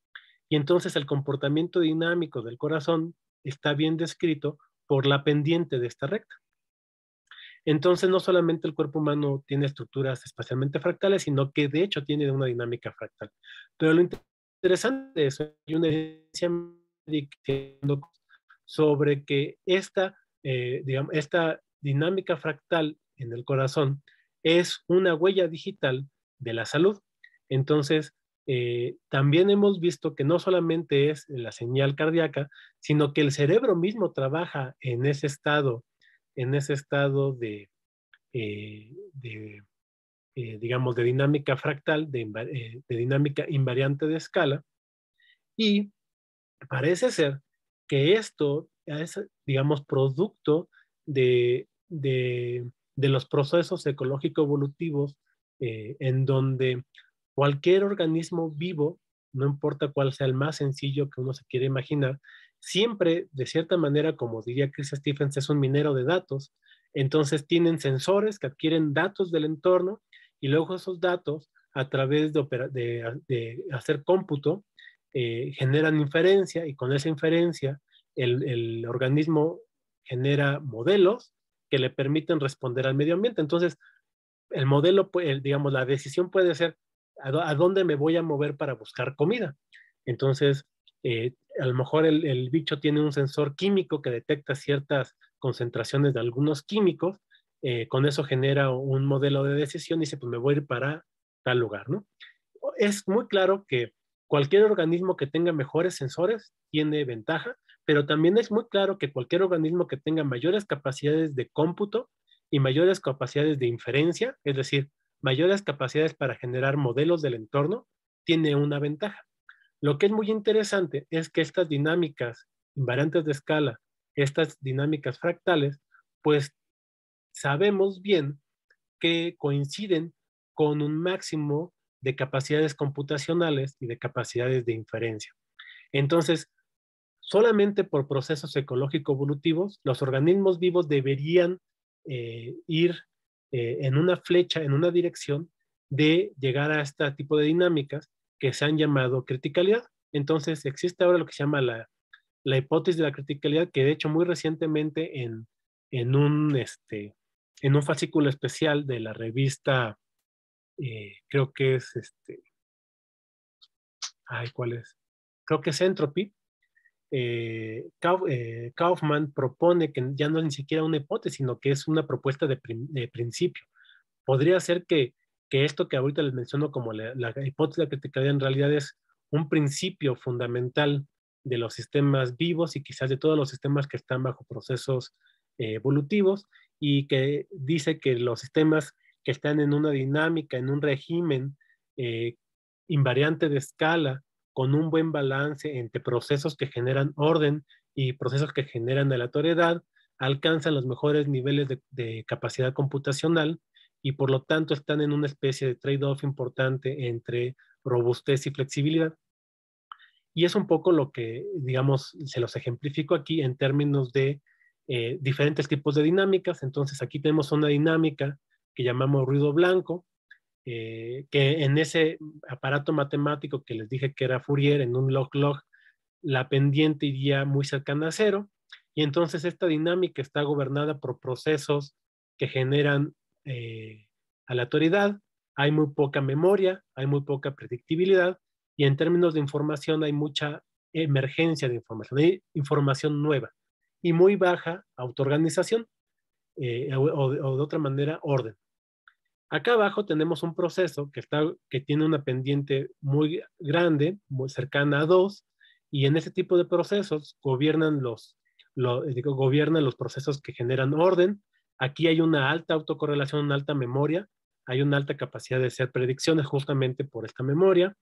y entonces el comportamiento dinámico del corazón está bien descrito por la pendiente de esta recta. Entonces, no solamente el cuerpo humano tiene estructuras espacialmente fractales, sino que de hecho tiene una dinámica fractal. Pero lo interesante es que hay una sobre que esta, eh, digamos, esta dinámica fractal en el corazón es una huella digital de la salud. Entonces, eh, también hemos visto que no solamente es la señal cardíaca, sino que el cerebro mismo trabaja en ese estado, en ese estado de, eh, digamos, de dinámica fractal, de dinámica invariante de escala. Y parece ser que esto es, digamos, producto de, los procesos ecológico-evolutivos eh, en donde cualquier organismo vivo, no importa cuál sea el más sencillo que uno se quiera imaginar, siempre, de cierta manera, como diría Chris Stephens, es un minero de datos. Entonces tienen sensores que adquieren datos del entorno y luego esos datos, a través de hacer cómputo, eh, generan inferencia y con esa inferencia el, organismo genera modelos que le permiten responder al medio ambiente. Entonces, el modelo, digamos, la decisión puede ser a, dónde me voy a mover para buscar comida. Entonces, eh, a lo mejor el, bicho tiene un sensor químico que detecta ciertas concentraciones de algunos químicos eh, con eso genera un modelo de decisión y dice, pues me voy a ir para tal lugar, ¿no? Es muy claro que Cualquier organismo que tenga mejores sensores tiene ventaja, pero también es muy claro que cualquier organismo que tenga mayores capacidades de cómputo y mayores capacidades de inferencia, es decir, mayores capacidades para generar modelos del entorno, tiene una ventaja. Lo que es muy interesante es que estas dinámicas invariantes de escala, estas dinámicas fractales, pues sabemos bien que coinciden con un máximo de capacidades computacionales y de capacidades de inferencia. Entonces, solamente por procesos ecológico-evolutivos, los organismos vivos deberían eh, ir eh, en una flecha, en una dirección, de llegar a este tipo de dinámicas que se han llamado criticalidad. Entonces, existe ahora lo que se llama la, hipótesis de la criticalidad, que de hecho muy recientemente en, un, este, en un fascículo especial de la revista eh, creo que es este, ay, ¿cuál es? Creo que es Entropy. Eh, eh, Kaufman propone que ya no es ni siquiera una hipótesis, sino que es una propuesta de, principio. Podría ser que, que, esto que ahorita les menciono como la, hipótesis la hipótesis critical en realidad es un principio fundamental de los sistemas vivos y quizás de todos los sistemas que están bajo procesos evolutivos y que dice que los sistemas que están en una dinámica, en un régimen eh, invariante de escala, con un buen balance entre procesos que generan orden y procesos que generan aleatoriedad, alcanzan los mejores niveles de, capacidad computacional y por lo tanto están en una especie de trade-off importante entre robustez y flexibilidad. Y es un poco lo que, digamos, se los ejemplifico aquí en términos de eh, diferentes tipos de dinámicas. Entonces, aquí tenemos una dinámica que llamamos ruido blanco, eh, que en ese aparato matemático que les dije que era Fourier, en un log-log, la pendiente iría muy cercana a cero, y entonces esta dinámica está gobernada por procesos que generan eh, aleatoriedad, hay muy poca memoria, hay muy poca predictibilidad, y en términos de información hay mucha emergencia de información, hay información nueva y muy baja autoorganización eh, o, de otra manera orden. Acá abajo tenemos un proceso que, está, que tiene una pendiente muy grande, muy cercana a dos, y en ese tipo de procesos gobiernan los, eh, gobiernan los procesos que generan orden. Aquí hay una alta autocorrelación, una alta memoria, hay una alta capacidad de hacer predicciones justamente por esta memoria.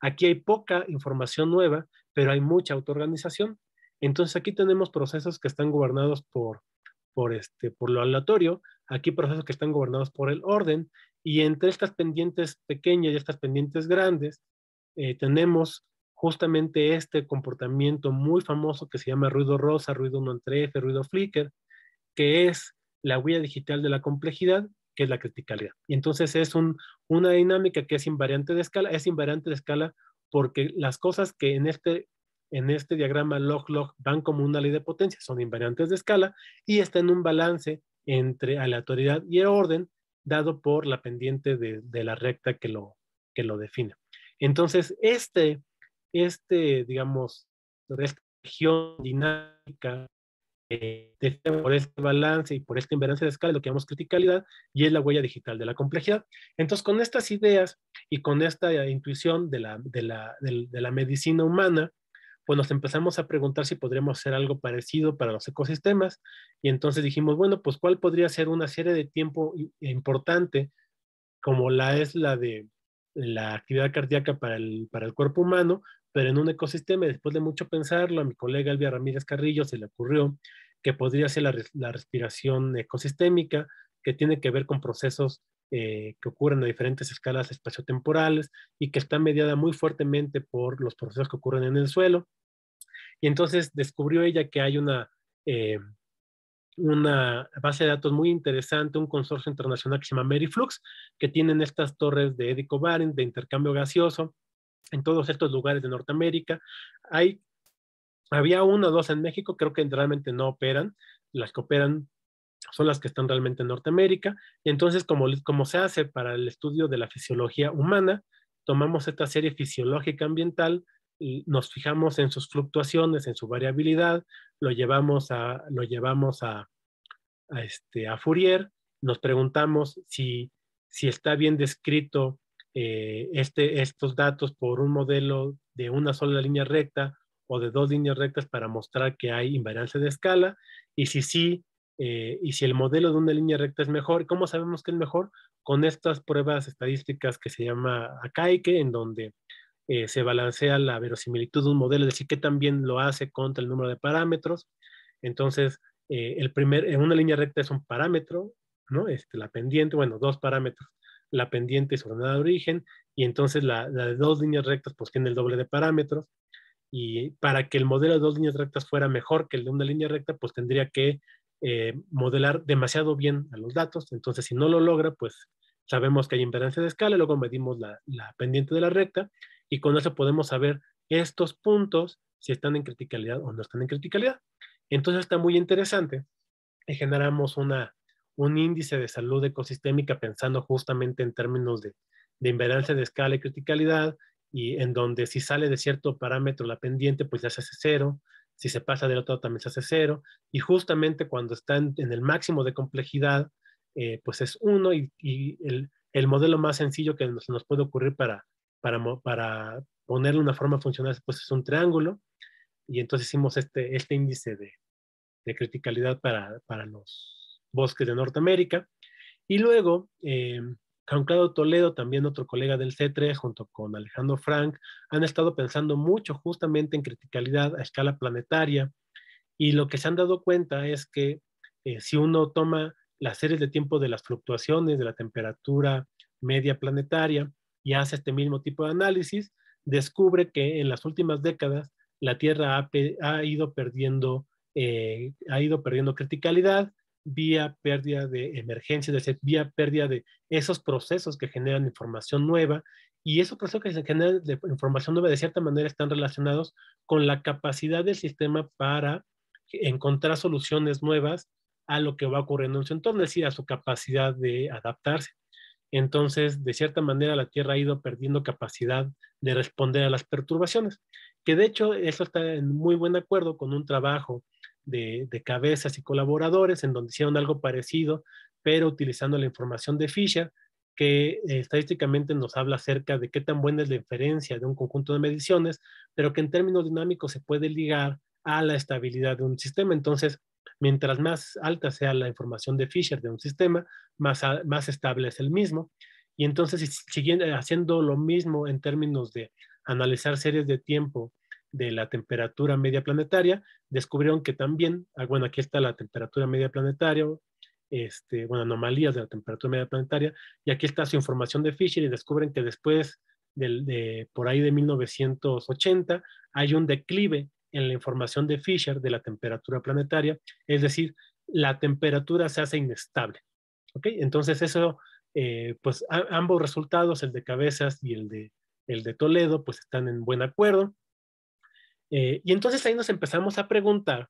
Aquí hay poca información nueva, pero hay mucha autoorganización. Entonces aquí tenemos procesos que están gobernados por, este, por lo aleatorio, aquí procesos que están gobernados por el orden, y entre estas pendientes pequeñas y estas pendientes grandes, eh, tenemos justamente este comportamiento muy famoso que se llama ruido rosa, ruido 1 entre ruido flicker, que es la huella digital de la complejidad, que es la criticalidad. Y entonces es un, una dinámica que es invariante de escala, es invariante de escala porque las cosas que en este, en este diagrama log-log van como una ley de potencia son invariantes de escala y está en un balance entre aleatoriedad y orden dado por la pendiente de, la recta que lo, que lo define. Entonces, este, este digamos, esta región dinámica eh, por este balance y por esta invergencia de escala lo que llamamos criticalidad y es la huella digital de la complejidad. Entonces, con estas ideas y con esta intuición de la, de la, de la medicina humana, pues nos empezamos a preguntar si podríamos hacer algo parecido para los ecosistemas y entonces dijimos, bueno, pues cuál podría ser una serie de tiempo importante como la es la de la actividad cardíaca para el, para el cuerpo humano, pero en un ecosistema, y después de mucho pensarlo, a mi colega Elvia Ramírez Carrillo se le ocurrió que podría ser la respiración ecosistémica, que tiene que ver con procesos eh, que ocurren a diferentes escalas espaciotemporales y que está mediada muy fuertemente por los procesos que ocurren en el suelo. Y entonces descubrió ella que hay una, eh, una base de datos muy interesante, un consorcio internacional que se llama Meriflux, que tienen estas torres de Edico Barents, de intercambio gaseoso, en todos estos lugares de Norteamérica. Hay, había una o dos en México, creo que realmente no operan. Las que operan son las que están realmente en Norteamérica. Y entonces, como, como se hace para el estudio de la fisiología humana, tomamos esta serie fisiológica ambiental, y nos fijamos en sus fluctuaciones, en su variabilidad, lo llevamos a, lo llevamos este, a Fourier, nos preguntamos si, está bien descrito eh, este, estos datos por un modelo de una sola línea recta o de dos líneas rectas para mostrar que hay invariancia de escala, y si sí, eh, y si el modelo de una línea recta es mejor. ¿Cómo sabemos que es mejor? Con estas pruebas estadísticas que se llama Akaike, en donde eh, se balancea la verosimilitud de un modelo, es decir, que también lo hace contra el número de parámetros. Entonces, eh, el primer, en una línea recta es un parámetro, ¿no? Este, la pendiente, bueno, dos parámetros, la pendiente y ordenada de origen, y entonces la, la de dos líneas rectas pues tiene el doble de parámetros. Y para que el modelo de dos líneas rectas fuera mejor que el de una línea recta, pues tendría que eh, modelar demasiado bien a los datos. Entonces, si no lo logra, pues sabemos que hay invariancia de escala, luego medimos la, pendiente de la recta y con eso podemos saber estos puntos si están en criticalidad o no están en criticalidad. Entonces está muy interesante generamos una, un índice de salud ecosistémica pensando justamente en términos de, de de escala y criticalidad, y en donde si sale de cierto parámetro la pendiente, pues ya se hace cero, si se pasa del otro lado también se hace cero, y justamente cuando están en el máximo de complejidad, eh, pues es uno y, el, modelo más sencillo que nos, nos puede ocurrir para, para, para, ponerle una forma funcional, pues es un triángulo, y entonces hicimos este, este índice de, criticalidad para, los bosques de Norteamérica, y luego... Eh, Claudio Toledo, también otro colega del C3, junto con Alejandro Frank, han estado pensando mucho justamente en criticalidad a escala planetaria y lo que se han dado cuenta es que eh, si uno toma las series de tiempo de las fluctuaciones de la temperatura media planetaria y hace este mismo tipo de análisis, descubre que en las últimas décadas la Tierra ha, ido perdiendo eh, ha ido perdiendo criticalidad vía pérdida de emergencia, es decir, vía pérdida de esos procesos que generan información nueva y esos procesos que se generan de información nueva de cierta manera están relacionados con la capacidad del sistema para encontrar soluciones nuevas a lo que va ocurriendo en su entorno, es decir, a su capacidad de adaptarse. Entonces, de cierta manera, la Tierra ha ido perdiendo capacidad de responder a las perturbaciones, que de hecho eso está en muy buen acuerdo con un trabajo de, cabezas y colaboradores, en donde hicieron algo parecido, pero utilizando la información de Fisher, que eh, estadísticamente nos habla acerca de qué tan buena es la inferencia de un conjunto de mediciones, pero que en términos dinámicos se puede ligar a la estabilidad de un sistema. Entonces, mientras más alta sea la información de Fisher de un sistema, más, más estable es el mismo. Y entonces, siguiendo haciendo lo mismo en términos de analizar series de tiempo de la temperatura media planetaria, descubrieron que también, ah, bueno, aquí está la temperatura media planetaria, este, bueno, anomalías de la temperatura media planetaria, y aquí está su información de Fisher y descubren que después de, por ahí de 1980 hay un declive en la información de Fisher de la temperatura planetaria, es decir, la temperatura se hace inestable. Entonces eso, eh, pues ambos resultados, el de Cabezas y el de, el de Toledo, pues están en buen acuerdo. Eh, y entonces ahí nos empezamos a preguntar,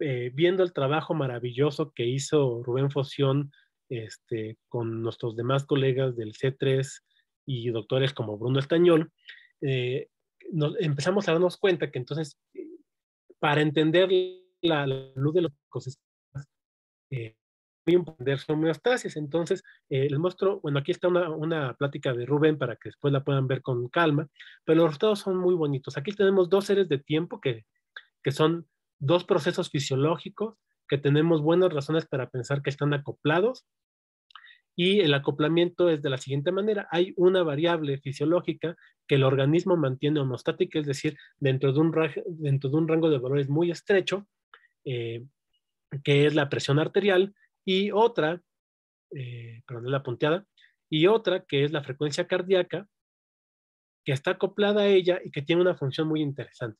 eh, viendo el trabajo maravilloso que hizo Rubén Fosión este, con nuestros demás colegas del C3 y doctores como Bruno Estañol, eh, nos, empezamos a darnos cuenta que entonces, para entender la, la luz de los ecosistemas, entender su homeostasis. Entonces, eh, les muestro, bueno, aquí está una, una, plática de Rubén para que después la puedan ver con calma, pero los resultados son muy bonitos. Aquí tenemos dos seres de tiempo que, que son dos procesos fisiológicos que tenemos buenas razones para pensar que están acoplados. Y el acoplamiento es de la siguiente manera. Hay una variable fisiológica que el organismo mantiene homostática, es decir, dentro de un, dentro de un rango de valores muy estrecho, eh, que es la presión arterial, y otra, eh, perdón, la punteada, y otra que es la frecuencia cardíaca, que está acoplada a ella y que tiene una función muy interesante.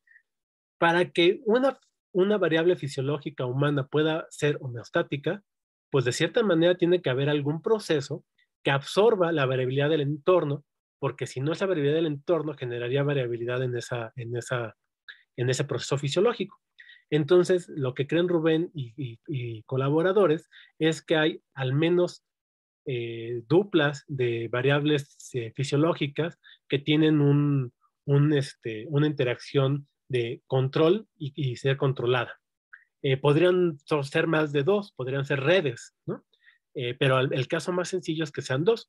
Para que una, una variable fisiológica humana pueda ser homeostática, pues de cierta manera tiene que haber algún proceso que absorba la variabilidad del entorno, porque si no esa variabilidad del entorno, generaría variabilidad en, esa, en, esa, en ese proceso fisiológico. Entonces, lo que creen Rubén y, colaboradores es que hay al menos eh, duplas de variables eh, fisiológicas que tienen este, una interacción de control y, ser controlada. Eh, podrían ser más de dos, podrían ser redes, ¿no? pero el, caso más sencillo es que sean dos.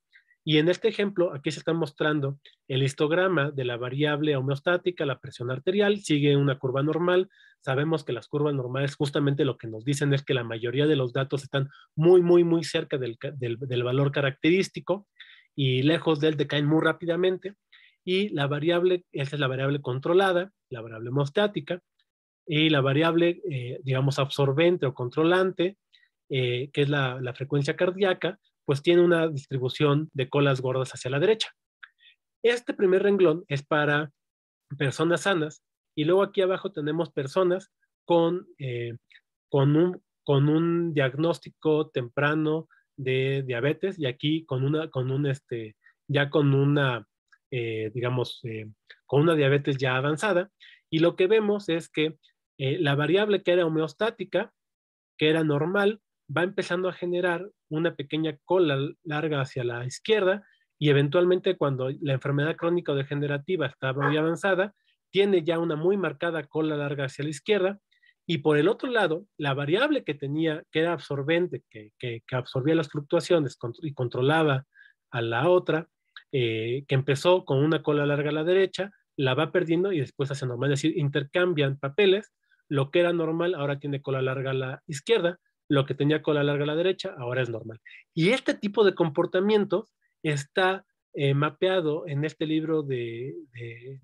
Y en este ejemplo, aquí se está mostrando el histograma de la variable homeostática, la presión arterial, sigue una curva normal. Sabemos que las curvas normales justamente lo que nos dicen es que la mayoría de los datos están muy, muy, muy cerca del, valor característico y lejos de él decaen muy rápidamente. Y la variable, esa es la variable controlada, la variable homeostática, y la variable, eh, digamos, absorbente o controlante, eh, que es la frecuencia cardíaca, pues tiene una distribución de colas gordas hacia la derecha. Este primer renglón es para personas sanas y luego aquí abajo tenemos personas con, eh, un, diagnóstico temprano de diabetes y aquí con una, con este, ya con una, eh, digamos, eh, con una diabetes ya avanzada. Y lo que vemos es que la variable que era homeostática, que era normal, va empezando a generar una pequeña cola larga hacia la izquierda y eventualmente cuando la enfermedad crónica o degenerativa está muy avanzada, tiene ya una muy marcada cola larga hacia la izquierda y por el otro lado, la variable que tenía, que era absorbente, que, absorbía las fluctuaciones y controlaba a la otra, eh, que empezó con una cola larga a la derecha, la va perdiendo y después hace normal, es decir, intercambian papeles, lo que era normal ahora tiene cola larga a la izquierda lo que tenía cola larga a la derecha ahora es normal. Y este tipo de comportamiento está eh, mapeado en este libro de, de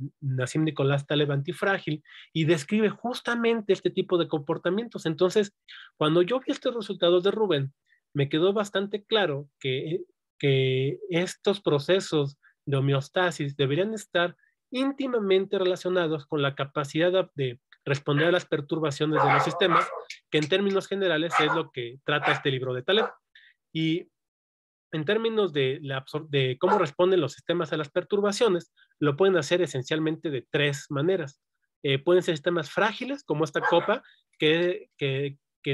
Nicolás Taleb Antifrágil y describe justamente este tipo de comportamientos. Entonces, cuando yo vi estos resultados de Rubén, me quedó bastante claro que, que estos procesos de homeostasis deberían estar íntimamente relacionados con la capacidad de responder a las perturbaciones de los sistemas que en términos generales es lo que trata este libro de Taleb. Y en términos de, cómo responden los sistemas a las perturbaciones, lo pueden hacer esencialmente de tres maneras. Eh, pueden ser sistemas frágiles, como esta copa, que,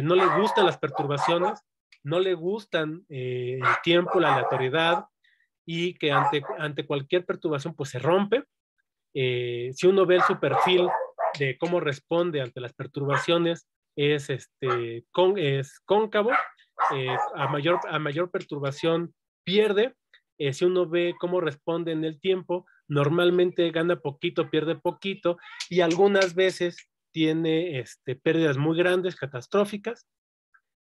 no le gustan las perturbaciones, no le gustan eh, el tiempo, la aleatoriedad, y que ante, cualquier perturbación pues se rompe. Eh, si uno ve su perfil de cómo responde ante las perturbaciones, es, este, es cóncavo, eh, a, mayor, a mayor perturbación pierde. Eh, si uno ve cómo responde en el tiempo, normalmente gana poquito, pierde poquito y algunas veces tiene este, pérdidas muy grandes, catastróficas.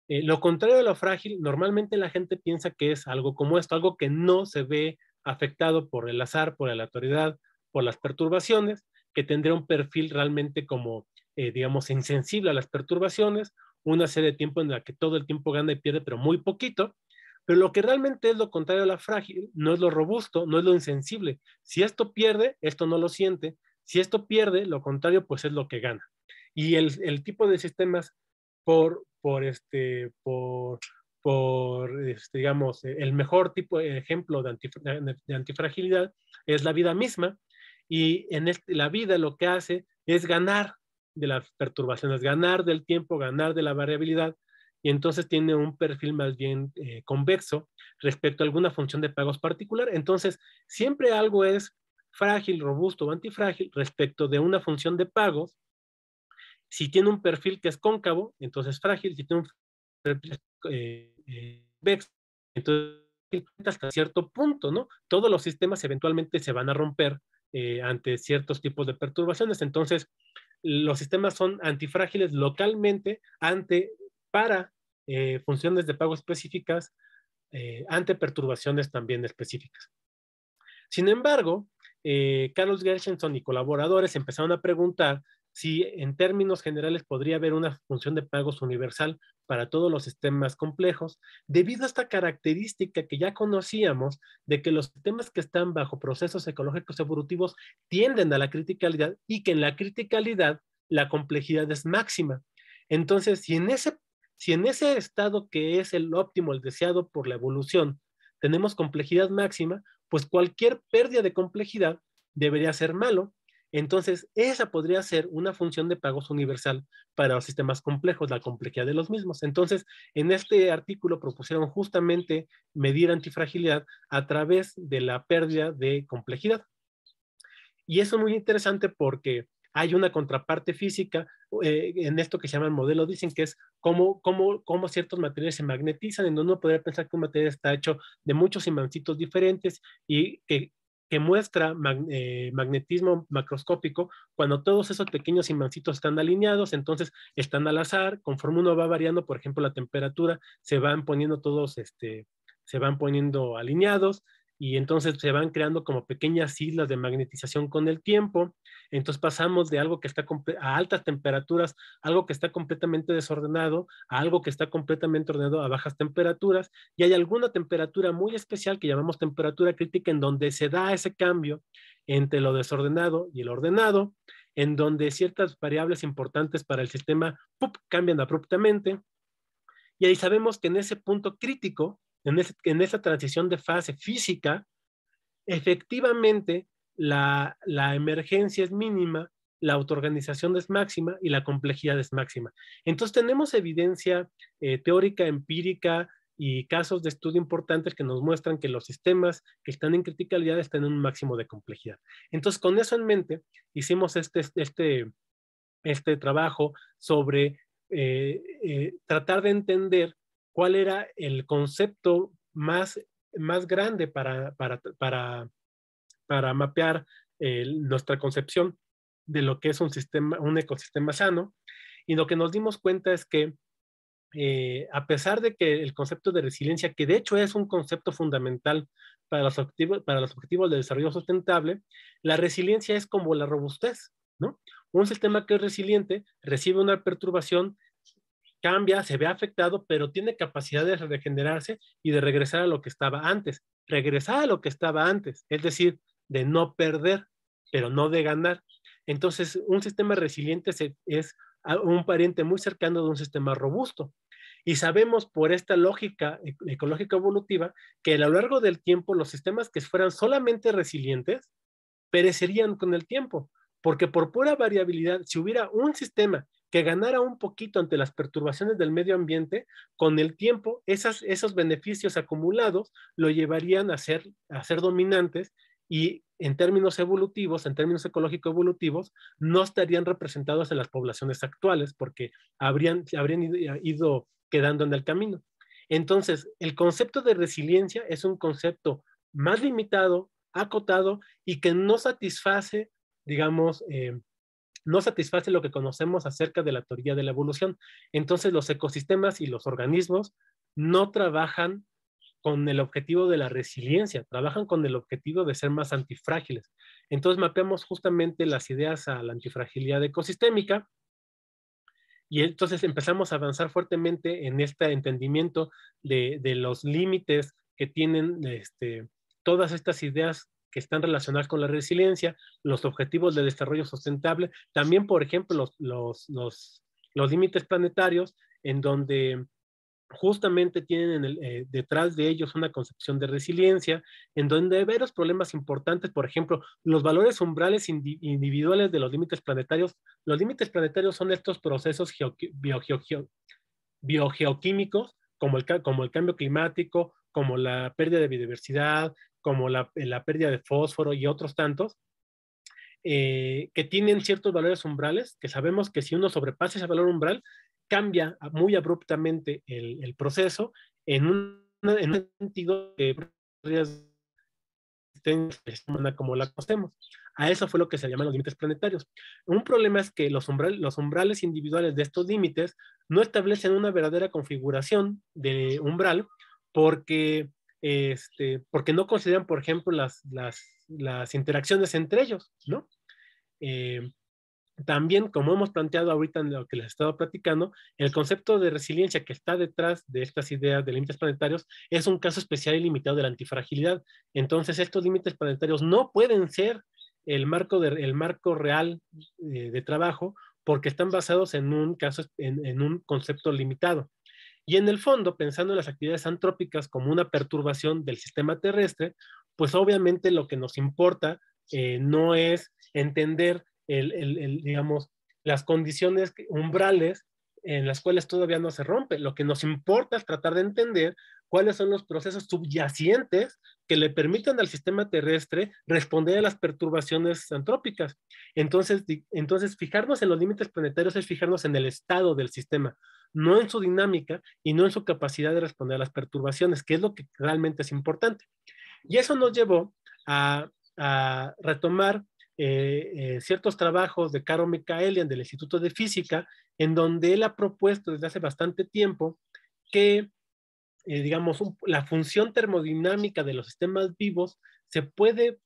Eh, lo contrario de lo frágil, normalmente la gente piensa que es algo como esto, algo que no se ve afectado por el azar, por la autoridad, por las perturbaciones, que tendría un perfil realmente como eh, digamos, insensible a las perturbaciones, una serie de tiempo en la que todo el tiempo gana y pierde, pero muy poquito. Pero lo que realmente es lo contrario a la frágil no es lo robusto, no es lo insensible. Si esto pierde, esto no lo siente. Si esto pierde, lo contrario, pues es lo que gana. Y el, tipo de sistemas por, por, este, por, por este, digamos, el mejor tipo, ejemplo de, ejemplo de antifragilidad es la vida misma. Y en este, la vida lo que hace es ganar de las perturbaciones, ganar del tiempo, ganar de la variabilidad, y entonces tiene un perfil más bien eh, convexo respecto a alguna función de pagos particular. Entonces, siempre algo es frágil, robusto o antifrágil respecto de una función de pagos. Si tiene un perfil que es cóncavo, entonces frágil. Si tiene un perfil eh, eh, convexo, entonces hasta cierto punto, ¿no? Todos los sistemas eventualmente se van a romper ante ciertos tipos de perturbaciones. Entonces, los sistemas son antifrágiles localmente ante, para eh, funciones de pago específicas, eh, ante perturbaciones también específicas. Sin embargo, eh, Carlos Gershenson y colaboradores empezaron a preguntar si en términos generales podría haber una función de pagos universal para todos los sistemas complejos, debido a esta característica que ya conocíamos de que los sistemas que están bajo procesos ecológicos evolutivos tienden a la criticalidad y que en la criticalidad la complejidad es máxima. Entonces, si en ese, si en ese estado que es el óptimo, el deseado por la evolución, tenemos complejidad máxima, pues cualquier pérdida de complejidad debería ser malo entonces, esa podría ser una función de pagos universal para los sistemas complejos, la complejidad de los mismos. Entonces, en este artículo propusieron justamente medir antifragilidad a través de la pérdida de complejidad. Y eso es muy interesante porque hay una contraparte física eh, en esto que se llama el modelo, dicen que es cómo, cómo, cómo ciertos materiales se magnetizan, en donde uno podría pensar que un material está hecho de muchos imancitos diferentes y que que muestra eh, magnetismo macroscópico cuando todos esos pequeños imancitos están alineados, entonces están al azar, conforme uno va variando, por ejemplo, la temperatura, se van poniendo todos, este, se van poniendo alineados, y entonces se van creando como pequeñas islas de magnetización con el tiempo. Entonces pasamos de algo que está a altas temperaturas, algo que está completamente desordenado, a algo que está completamente ordenado a bajas temperaturas, y hay alguna temperatura muy especial que llamamos temperatura crítica en donde se da ese cambio entre lo desordenado y el ordenado, en donde ciertas variables importantes para el sistema cambian abruptamente. Y ahí sabemos que en ese punto crítico, en, esa transición de fase física, efectivamente la, emergencia es mínima, la autoorganización es máxima y la complejidad es máxima. Entonces tenemos evidencia eh, teórica, empírica y casos de estudio importantes que nos muestran que los sistemas que están en criticalidad están en un máximo de complejidad. Entonces con eso en mente hicimos este, este, este trabajo sobre eh, eh, tratar de entender cuál era el concepto más, más grande para, para, mapear eh, nuestra concepción de lo que es un, sistema, un ecosistema sano. Y lo que nos dimos cuenta es que eh, a pesar de que el concepto de resiliencia, que de hecho es un concepto fundamental para los, objetivos, para los objetivos de desarrollo sustentable, la resiliencia es como la robustez, ¿no? Un sistema que es resiliente recibe una perturbación, cambia, se ve afectado, pero tiene capacidad de regenerarse y de regresar a lo que estaba antes. Regresar a lo que estaba antes, es decir, de no perder, pero no de ganar. Entonces, un sistema resiliente es un pariente muy cercano de un sistema robusto. Y sabemos por esta lógica e, ecológica evolutiva que a lo largo del tiempo los sistemas que fueran solamente resilientes perecerían con el tiempo, porque por pura variabilidad, si hubiera un sistema que ganara un poquito ante las perturbaciones del medio ambiente, con el tiempo esas, esos beneficios acumulados lo llevarían a ser, a ser dominantes y en términos evolutivos, en términos ecológico-evolutivos, no estarían representados en las poblaciones actuales porque habrían, habrían eh, ido, quedando en el camino. Entonces, el concepto de resiliencia es un concepto más limitado, acotado y que no satisface, digamos, eh, no satisface lo que conocemos acerca de la teoría de la evolución. Entonces los ecosistemas y los organismos no trabajan con el objetivo de la resiliencia, trabajan con el objetivo de ser más antifrágiles. Entonces mapeamos justamente las ideas a la antifragilidad ecosistémica y entonces empezamos a avanzar fuertemente en este entendimiento de, los límites que tienen este, todas estas ideas que están relacionadas con la resiliencia, los objetivos de desarrollo sustentable, también, por ejemplo, los, límites planetarios, en donde justamente tienen eh, detrás de ellos una concepción de resiliencia, en donde hay varios problemas importantes, por ejemplo, los valores umbrales individuales de los límites planetarios. Los límites planetarios son estos procesos biogeoquímicos, como como el cambio climático, como la pérdida de biodiversidad, como la, eh, la pérdida de fósforo y otros tantos, eh, que tienen ciertos valores umbrales, que sabemos que si uno sobrepasa ese valor umbral, cambia muy abruptamente el, el proceso en un, en un, sentido que como la conocemos. A eso fue lo que se llaman los límites planetarios. Un problema es que los, los umbrales individuales de estos límites no establecen una verdadera configuración de umbral porque este, porque no consideran, por ejemplo, las, interacciones entre ellos, ¿no? Eh, también, como hemos planteado ahorita en lo que les he estado platicando, el concepto de resiliencia que está detrás de estas ideas de límites planetarios es un caso especial y limitado de la antifragilidad. Entonces, estos límites planetarios no pueden ser el marco, marco real eh, de trabajo porque están basados en un, caso, en un concepto limitado. Y en el fondo, pensando en las actividades antrópicas como una perturbación del sistema terrestre, pues obviamente lo que nos importa eh, no es entender el, digamos, las condiciones umbrales en las cuales todavía no se rompe. Lo que nos importa es tratar de entender cuáles son los procesos subyacentes que le permitan al sistema terrestre responder a las perturbaciones antrópicas. Entonces, entonces fijarnos en los límites planetarios es fijarnos en el estado del sistema, no en su dinámica y no en su capacidad de responder a las perturbaciones, que es lo que realmente es importante. Y eso nos llevó a, retomar eh, eh, ciertos trabajos de Caro Mikaelian del Instituto de Física, en donde él ha propuesto desde hace bastante tiempo que, eh, digamos, la función termodinámica de los sistemas vivos se puede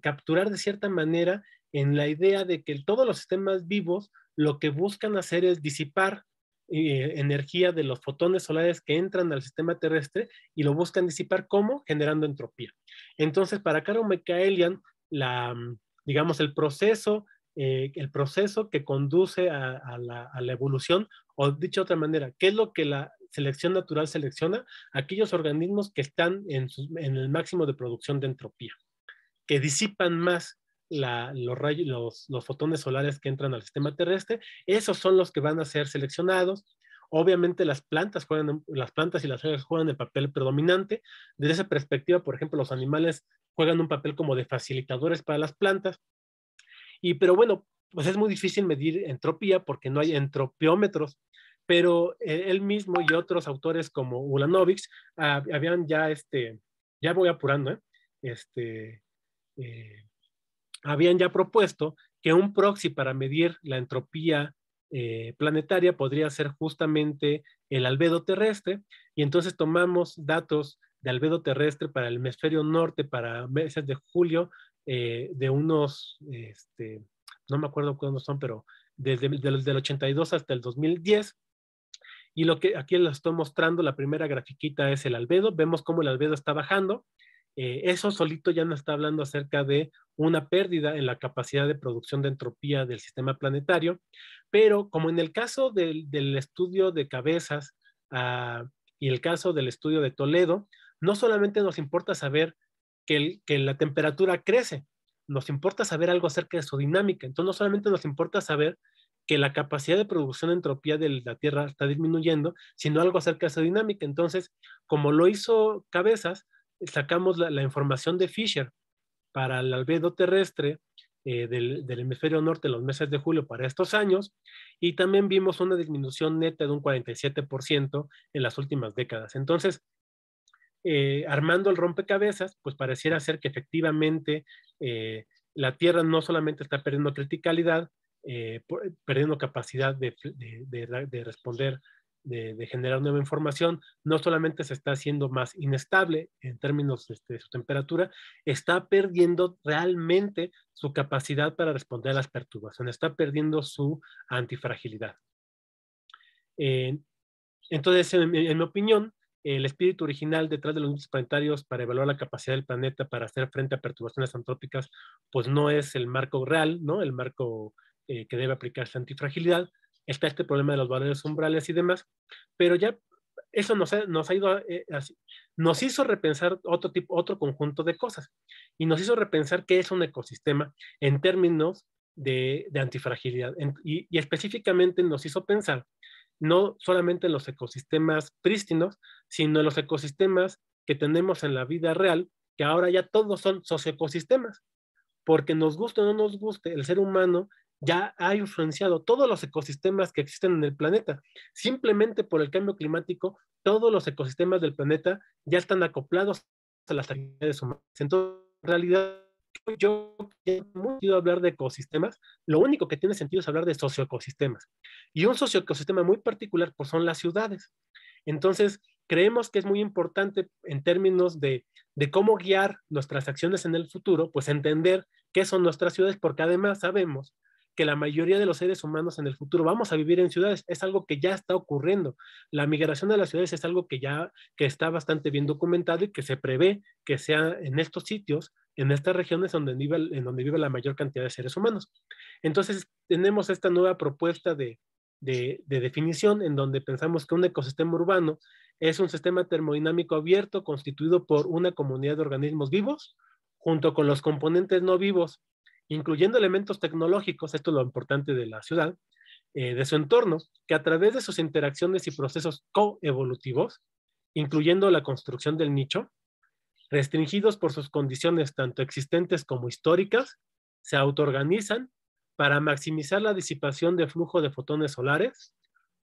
capturar de cierta manera en la idea de que todos los sistemas vivos lo que buscan hacer es disipar eh, energía de los fotones solares que entran al sistema terrestre y lo buscan disipar, ¿cómo? Generando entropía. Entonces, para Carol Michaelian, digamos, el proceso, eh, el proceso que conduce a, la, evolución, o dicho de otra manera, ¿qué es lo que la, selección natural selecciona aquellos organismos que están en, en, el máximo de producción de entropía, que disipan más los, rayos, los, fotones solares que entran al sistema terrestre, esos son los que van a ser seleccionados. Obviamente las plantas juegan, las plantas y las algas juegan el papel predominante. Desde esa perspectiva, por ejemplo, los animales juegan un papel como de facilitadores para las plantas. Y pero bueno, pues es muy difícil medir entropía porque no hay entropiómetros, pero eh, él mismo y otros autores como Ulanovics ah, habían ya este, ya voy apurando, ¿eh? este, eh, habían ya propuesto que un proxy para medir la entropía eh, planetaria podría ser justamente el albedo terrestre, y entonces tomamos datos de albedo terrestre para el hemisferio norte para meses de julio eh, de unos, este, no me acuerdo cuándo son, pero desde el 82 hasta el 2010. Y lo que aquí les estoy mostrando, la primera grafiquita es el albedo, vemos cómo el albedo está bajando, eh, eso solito ya nos está hablando acerca de una pérdida en la capacidad de producción de entropía del sistema planetario, pero como en el caso del, estudio de cabezas ah, y el caso del estudio de Toledo, no solamente nos importa saber que la temperatura crece, nos importa saber algo acerca de su dinámica. Entonces, no solamente nos importa saber que la capacidad de producción de entropía de la Tierra está disminuyendo, sino algo acerca de su dinámica. Entonces, como lo hizo Cabezas, sacamos la, información de Fisher para el albedo terrestre eh, del, hemisferio norte en los meses de julio para estos años y también vimos una disminución neta de un 47% en las últimas décadas. Entonces, eh, armando el rompecabezas, pues pareciera ser que efectivamente eh, la Tierra no solamente está perdiendo criticalidad, perdiendo capacidad de, de, de, de responder de, generar nueva información, no solamente se está haciendo más inestable en términos de, este, su temperatura, está perdiendo realmente su capacidad para responder a las perturbaciones, está perdiendo su antifragilidad. Eh, entonces, en, mi opinión, el espíritu original detrás de los límites planetarios para evaluar la capacidad del planeta para hacer frente a perturbaciones antrópicas, pues no es el marco real, ¿no? El marco eh, que debe aplicarse antifragilidad, está este problema de los valores umbrales y demás, pero ya eso nos ha, nos ha ido eh, así, nos hizo repensar otro tipo, otro conjunto de cosas y nos hizo repensar qué es un ecosistema en términos de, antifragilidad y, y, específicamente nos hizo pensar no solamente en los ecosistemas prístinos, sino en los ecosistemas que tenemos en la vida real, que ahora ya todos son socioecosistemas, porque nos guste o no nos guste, el ser humano ya ha influenciado todos los ecosistemas que existen en el planeta. Simplemente por el cambio climático, todos los ecosistemas del planeta ya están acoplados a las actividades humanas. Entonces, en realidad, yo no hablar de ecosistemas, lo único que tiene sentido es hablar de socioecosistemas. Y un socioecosistema muy particular pues son las ciudades. Entonces, creemos que es muy importante en términos de, de cómo guiar nuestras acciones en el futuro, pues entender qué son nuestras ciudades, porque además sabemos que la mayoría de los seres humanos en el futuro vamos a vivir en ciudades. Es algo que ya está ocurriendo. La migración de las ciudades es algo que ya que está bastante bien documentado y que se prevé que sea en estos sitios, en estas regiones donde vive, en donde vive la mayor cantidad de seres humanos. Entonces, tenemos esta nueva propuesta de, de definición en donde pensamos que un ecosistema urbano es un sistema termodinámico abierto constituido por una comunidad de organismos vivos junto con los componentes no vivos incluyendo elementos tecnológicos, esto es lo importante de la ciudad, eh, de su entorno, que a través de sus interacciones y procesos coevolutivos, incluyendo la construcción del nicho, restringidos por sus condiciones tanto existentes como históricas, se autoorganizan para maximizar la disipación de flujo de fotones solares,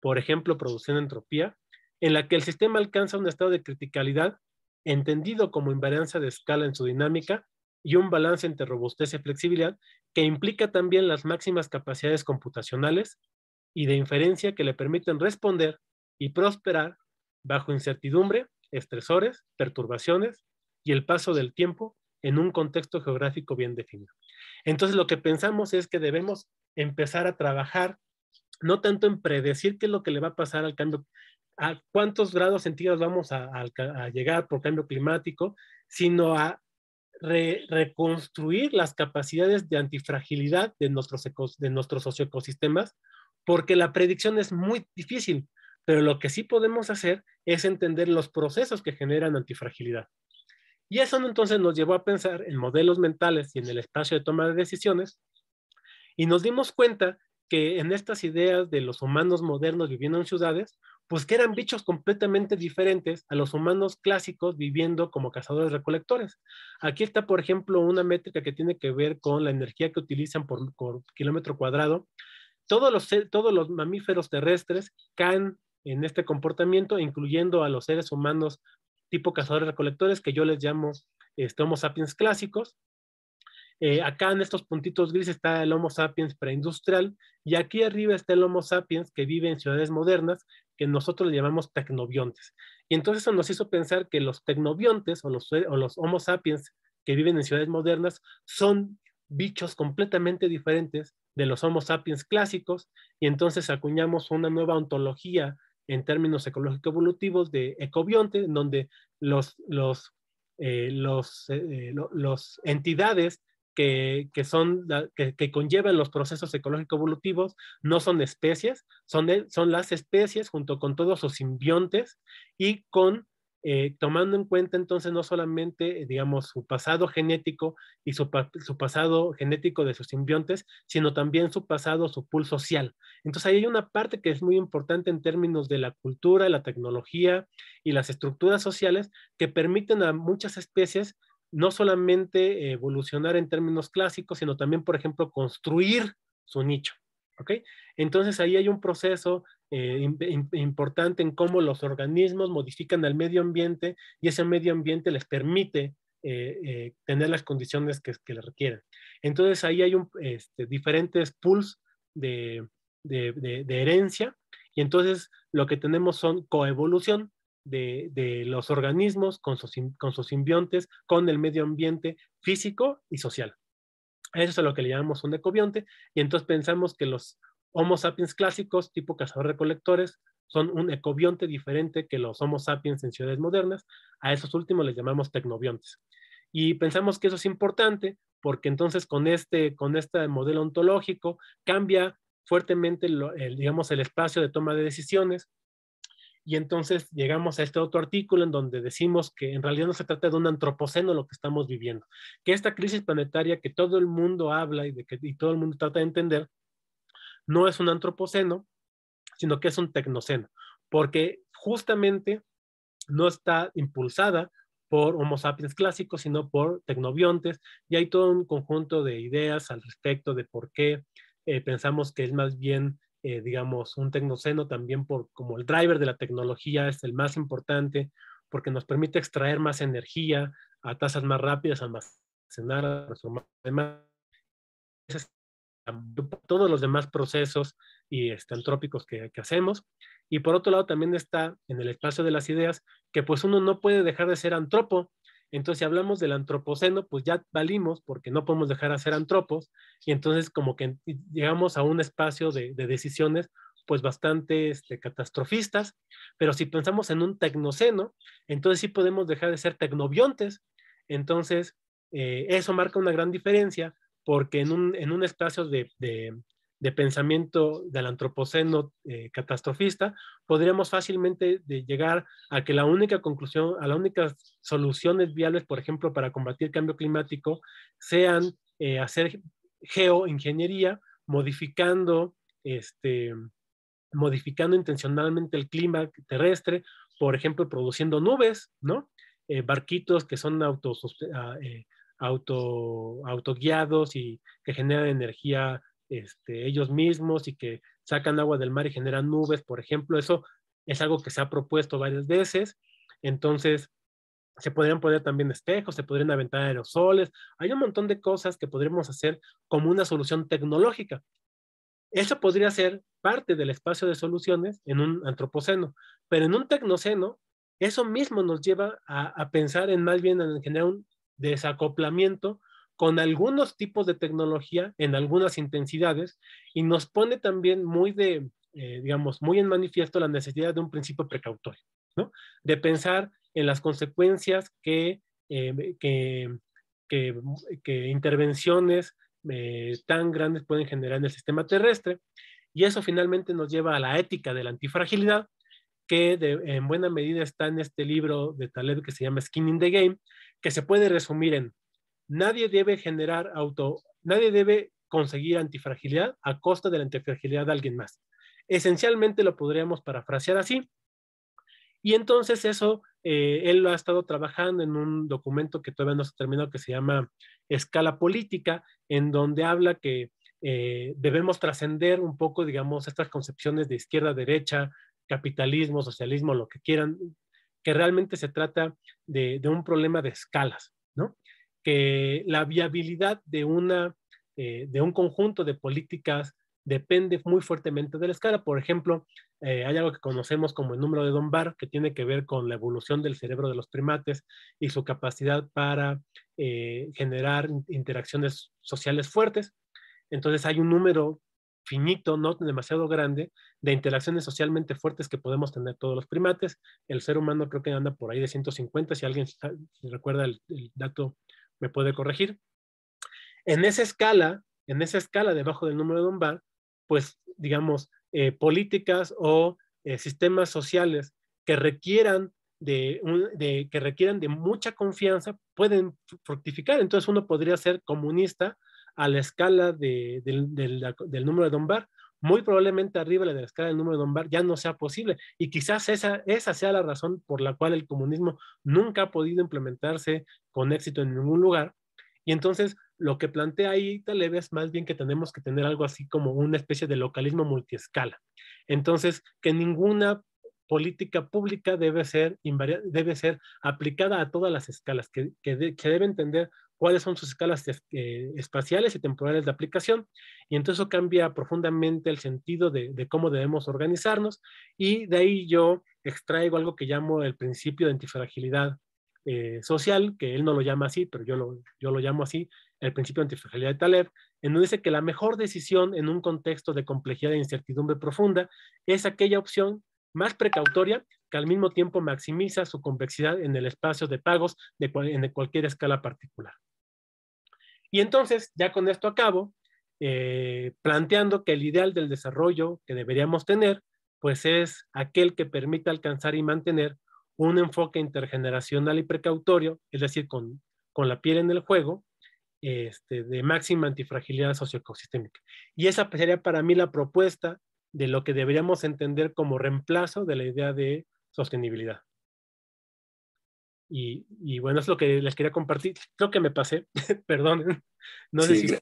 por ejemplo, produciendo entropía, en la que el sistema alcanza un estado de criticalidad entendido como invarianza de escala en su dinámica y un balance entre robustez y flexibilidad que implica también las máximas capacidades computacionales y de inferencia que le permiten responder y prosperar bajo incertidumbre, estresores, perturbaciones y el paso del tiempo en un contexto geográfico bien definido. Entonces lo que pensamos es que debemos empezar a trabajar no tanto en predecir qué es lo que le va a pasar al cambio, a cuántos grados centígrados vamos a, a llegar por cambio climático, sino a reconstruir las capacidades de antifragilidad de nuestros, de nuestros socioecosistemas, porque la predicción es muy difícil, pero lo que sí podemos hacer es entender los procesos que generan antifragilidad. Y eso entonces nos llevó a pensar en modelos mentales y en el espacio de toma de decisiones, y nos dimos cuenta que en estas ideas de los humanos modernos viviendo en ciudades, pues que eran bichos completamente diferentes a los humanos clásicos viviendo como cazadores recolectores. Aquí está, por ejemplo, una métrica que tiene que ver con la energía que utilizan por, kilómetro cuadrado. Todos los, todos los mamíferos terrestres caen en este comportamiento, incluyendo a los seres humanos tipo cazadores recolectores, que yo les llamo este, Homo sapiens clásicos. Eh, acá en estos puntitos grises está el Homo sapiens preindustrial y aquí arriba está el Homo sapiens que vive en ciudades modernas que nosotros le llamamos tecnobiontes. Y entonces eso nos hizo pensar que los tecnobiontes o los, los Homo sapiens que viven en ciudades modernas son bichos completamente diferentes de los Homo sapiens clásicos y entonces acuñamos una nueva ontología en términos ecológico-evolutivos de ecobionte, donde los, los, eh, eh, eh, los entidades que, son, que, conllevan los procesos ecológico-evolutivos no son especies, son, son las especies junto con todos sus simbiontes y con eh, tomando en cuenta entonces no solamente, digamos, su pasado genético y su, su, pasado genético de sus simbiontes, sino también su pasado, su pool social. Entonces ahí hay una parte que es muy importante en términos de la cultura, la tecnología y las estructuras sociales que permiten a muchas especies no solamente evolucionar en términos clásicos, sino también, por ejemplo, construir su nicho. Entonces ahí hay un proceso eh, importante en cómo los organismos modifican el medio ambiente y ese medio ambiente les permite eh, eh, tener las condiciones que, les le requieren. Entonces ahí hay este, diferentes pools de, herencia y entonces lo que tenemos son coevolución, de, los organismos con sus, simbiontes, con el medio ambiente físico y social. Eso es a lo que le llamamos un ecobionte y entonces pensamos que los Homo sapiens clásicos, tipo cazador-recolectores, son un ecobionte diferente que los Homo sapiens en ciudades modernas. A esos últimos les llamamos tecnobiontes. Y pensamos que eso es importante porque entonces con este, este modelo ontológico cambia fuertemente, digamos, el espacio de toma de decisiones, y entonces llegamos a este otro artículo en donde decimos que en realidad no se trata de un antropoceno lo que estamos viviendo, que esta crisis planetaria que todo el mundo habla y, de que, todo el mundo trata de entender, no es un antropoceno, sino que es un tecnoceno, porque justamente no está impulsada por Homo sapiens clásicos, sino por tecnobiontes, y hay todo un conjunto de ideas al respecto de por qué eh, pensamos que es más bien eh, digamos, un tecnoceno también por, como el driver de la tecnología es el más importante porque nos permite extraer más energía a tasas más rápidas, almacenar, transformar, todos los demás procesos y este, antrópicos que, hacemos. Y por otro lado también está en el espacio de las ideas que pues uno no puede dejar de ser antropo, entonces, si hablamos del antropoceno, pues ya valimos porque no podemos dejar de ser antropos y entonces como que llegamos a un espacio de, decisiones pues bastante este, catastrofistas, pero si pensamos en un tecnoceno, entonces sí podemos dejar de ser tecnobiontes. Entonces, eh, eso marca una gran diferencia porque en un, espacio de, de pensamiento del antropoceno eh, catastrofista, podríamos fácilmente llegar a que la única conclusión, a las únicas soluciones viables, por ejemplo, para combatir el cambio climático, sean eh, hacer geoingeniería, modificando, este, modificando intencionalmente el clima terrestre, por ejemplo, produciendo nubes, ¿no? Eh, barquitos que son auto, ah, auto, autoguiados y que generan energía este, ellos mismos y que sacan agua del mar y generan nubes, por ejemplo, eso es algo que se ha propuesto varias veces. Entonces, se podrían poner también espejos, se podrían aventar aerosoles, hay un montón de cosas que podríamos hacer como una solución tecnológica. Eso podría ser parte del espacio de soluciones en un antropoceno, pero en un tecnoceno, eso mismo nos lleva a, a pensar en más bien en generar un desacoplamiento con algunos tipos de tecnología en algunas intensidades y nos pone también muy de, eh, digamos, muy en manifiesto la necesidad de un principio precautorio, ¿no? De pensar en las consecuencias que, eh, que, intervenciones eh, tan grandes pueden generar en el sistema terrestre. Y eso finalmente nos lleva a la ética de la antifragilidad, que en buena medida está en este libro de Taleb que se llama Skin in the Game, que se puede resumir en nadie debe generar auto, nadie debe conseguir antifragilidad a costa de la antifragilidad de alguien más. Esencialmente lo podríamos parafrasear así. Y entonces eso, eh, él lo ha estado trabajando en un documento que todavía no se terminó, que se llama Escala Política, en donde habla que eh, debemos trascender un poco, digamos, estas concepciones de izquierda, derecha, capitalismo, socialismo, lo que quieran, que realmente se trata de un problema de escalas, ¿no? la viabilidad de, una, eh, de un conjunto de políticas depende muy fuertemente de la escala. Por ejemplo, eh, hay algo que conocemos como el número de Dunbar, que tiene que ver con la evolución del cerebro de los primates y su capacidad para eh, generar interacciones sociales fuertes. Entonces hay un número finito, no demasiado grande, de interacciones socialmente fuertes que podemos tener todos los primates. El ser humano creo que anda por ahí de 150, si alguien recuerda el dato me puede corregir. En esa escala, en esa escala debajo del número de un bar, pues digamos, eh, políticas o eh, sistemas sociales que requieran de, que requieran de mucha confianza pueden fructificar. Entonces uno podría ser comunista a la escala del, número de bar muy probablemente arriba de la escala del número de Lombard ya no sea posible. Y quizás esa, esa sea la razón por la cual el comunismo nunca ha podido implementarse con éxito en ningún lugar. Y entonces lo que plantea ahí Taleb es más bien que tenemos que tener algo así como una especie de localismo multiescala. Entonces, que ninguna política pública debe ser, debe ser aplicada a todas las escalas, que, que, que debe entender cuáles son sus escalas eh, espaciales y temporales de aplicación. Y entonces eso cambia profundamente el sentido de, cómo debemos organizarnos. Y de ahí yo extraigo algo que llamo el principio de antifragilidad eh, social, que él no lo llama así, pero yo lo, yo lo llamo así, el principio de antifragilidad de Taleb, en donde dice que la mejor decisión en un contexto de complejidad e incertidumbre profunda es aquella opción más precautoria que al mismo tiempo maximiza su convexidad en el espacio de pagos de en cualquier escala particular. Y entonces, ya con esto acabo, eh, planteando que el ideal del desarrollo que deberíamos tener, pues es aquel que permita alcanzar y mantener un enfoque intergeneracional y precautorio, es decir, con, la piel en el juego, este, de máxima antifragilidad socioecosistémica. Y esa sería para mí la propuesta de lo que deberíamos entender como reemplazo de la idea de sostenibilidad. Y, bueno, es lo que les quería compartir. Creo que me pasé, perdón. No sé si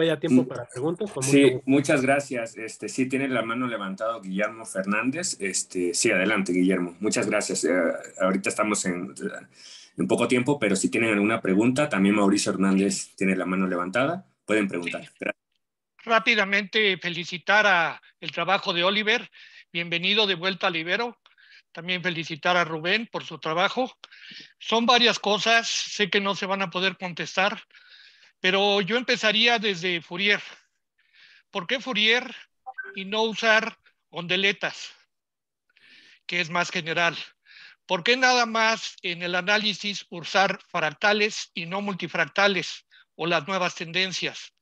haya tiempo para preguntas. Sí, muchas gracias. Este, sí, tiene la mano levantada Guillermo Fernández. Este, sí, adelante, Guillermo. Muchas gracias. Eh, ahorita estamos en, poco tiempo, pero si tienen alguna pregunta, también Mauricio Hernández tiene la mano levantada. Pueden preguntar. Rápidamente felicitar a el trabajo de Oliver. Bienvenido de vuelta a Libero también felicitar a Rubén por su trabajo. Son varias cosas, sé que no se van a poder contestar, pero yo empezaría desde Fourier. ¿Por qué Fourier y no usar ondeletas, que es más general? ¿Por qué nada más en el análisis usar fractales y no multifractales o las nuevas tendencias?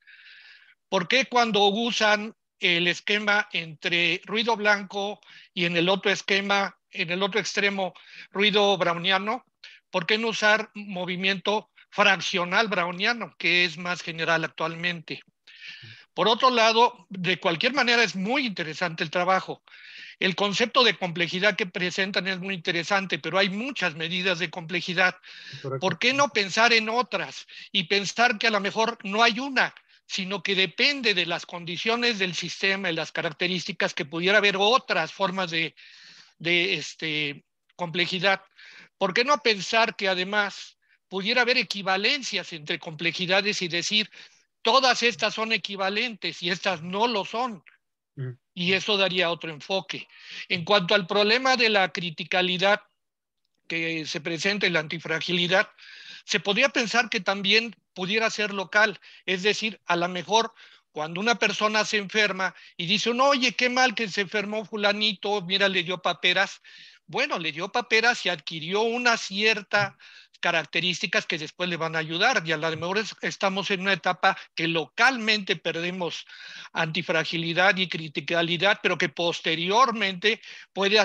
¿Por qué cuando usan el esquema entre ruido blanco y en el otro esquema, en el otro extremo, ruido browniano? ¿Por qué no usar movimiento fraccional browniano, que es más general actualmente? Por otro lado, de cualquier manera es muy interesante el trabajo. El concepto de complejidad que presentan es muy interesante, pero hay muchas medidas de complejidad. ¿Por qué no pensar en otras y pensar que a lo mejor no hay una, sino que depende de las condiciones del sistema y las características que pudiera haber otras formas de, este, complejidad. ¿Por qué no pensar que además pudiera haber equivalencias entre complejidades y decir, todas estas son equivalentes y estas no lo son? Mm. Y eso daría otro enfoque. En cuanto al problema de la criticalidad que se presenta en la antifragilidad, se podría pensar que también pudiera ser local, es decir, a lo mejor cuando una persona se enferma y dice, no, oye, qué mal que se enfermó fulanito, mira, le dio paperas. Bueno, le dio paperas y adquirió una cierta características que después le van a ayudar. Y a lo mejor estamos en una etapa que localmente perdemos antifragilidad y criticalidad, pero que posteriormente puede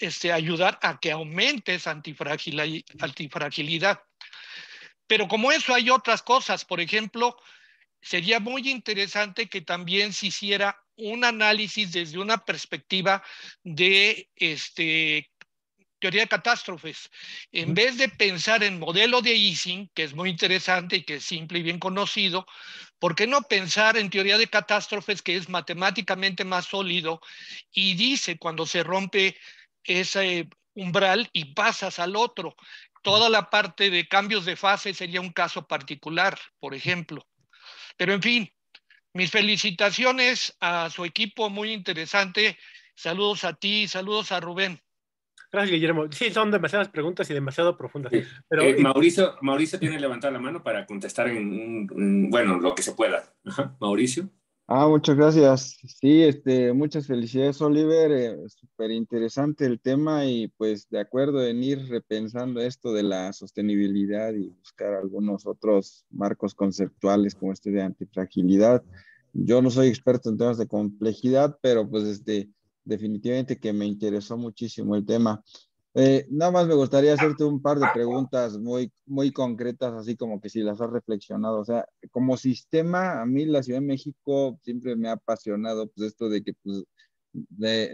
este, ayudar a que aumente esa antifragilidad. Pero como eso hay otras cosas, por ejemplo, sería muy interesante que también se hiciera un análisis desde una perspectiva de este, teoría de catástrofes. En vez de pensar en modelo de easing, que es muy interesante y que es simple y bien conocido, ¿por qué no pensar en teoría de catástrofes que es matemáticamente más sólido y dice cuando se rompe ese umbral y pasas al otro? toda la parte de cambios de fase sería un caso particular, por ejemplo. Pero en fin, mis felicitaciones a su equipo, muy interesante. Saludos a ti, saludos a Rubén. Gracias, Guillermo. Sí, son demasiadas preguntas y demasiado profundas. Pero... Eh, Mauricio, Mauricio tiene levantar la mano para contestar en, bueno, lo que se pueda. Mauricio. Ah, muchas gracias. Sí, este, muchas felicidades, Oliver. Eh, Súper interesante el tema y pues de acuerdo en ir repensando esto de la sostenibilidad y buscar algunos otros marcos conceptuales como este de antifragilidad. Yo no soy experto en temas de complejidad, pero pues este, definitivamente que me interesó muchísimo el tema. Eh, nada más me gustaría hacerte un par de preguntas muy, muy concretas, así como que si las has reflexionado. O sea, como sistema, a mí la Ciudad de México siempre me ha apasionado, pues esto de que pues,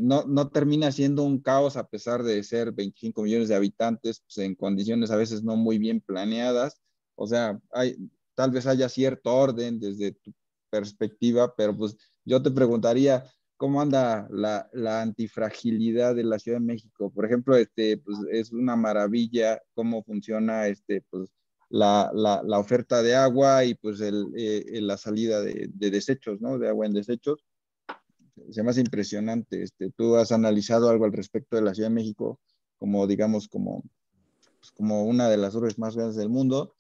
no, no termina siendo un caos a pesar de ser 25 millones de habitantes, pues, en condiciones a veces no muy bien planeadas. O sea, hay, tal vez haya cierto orden desde tu perspectiva, pero pues yo te preguntaría, cómo anda la, la, antifragilidad de la Ciudad de México. Por ejemplo, este, pues, es una maravilla cómo funciona este, pues, la, la, la oferta de agua y pues el, eh, eh, la salida de, de, desechos, ¿no? De agua en desechos. Se me hace impresionante. Este, ¿Tú has analizado algo al respecto de la Ciudad de México como, digamos, como, pues, como una de las urbes más grandes del mundo?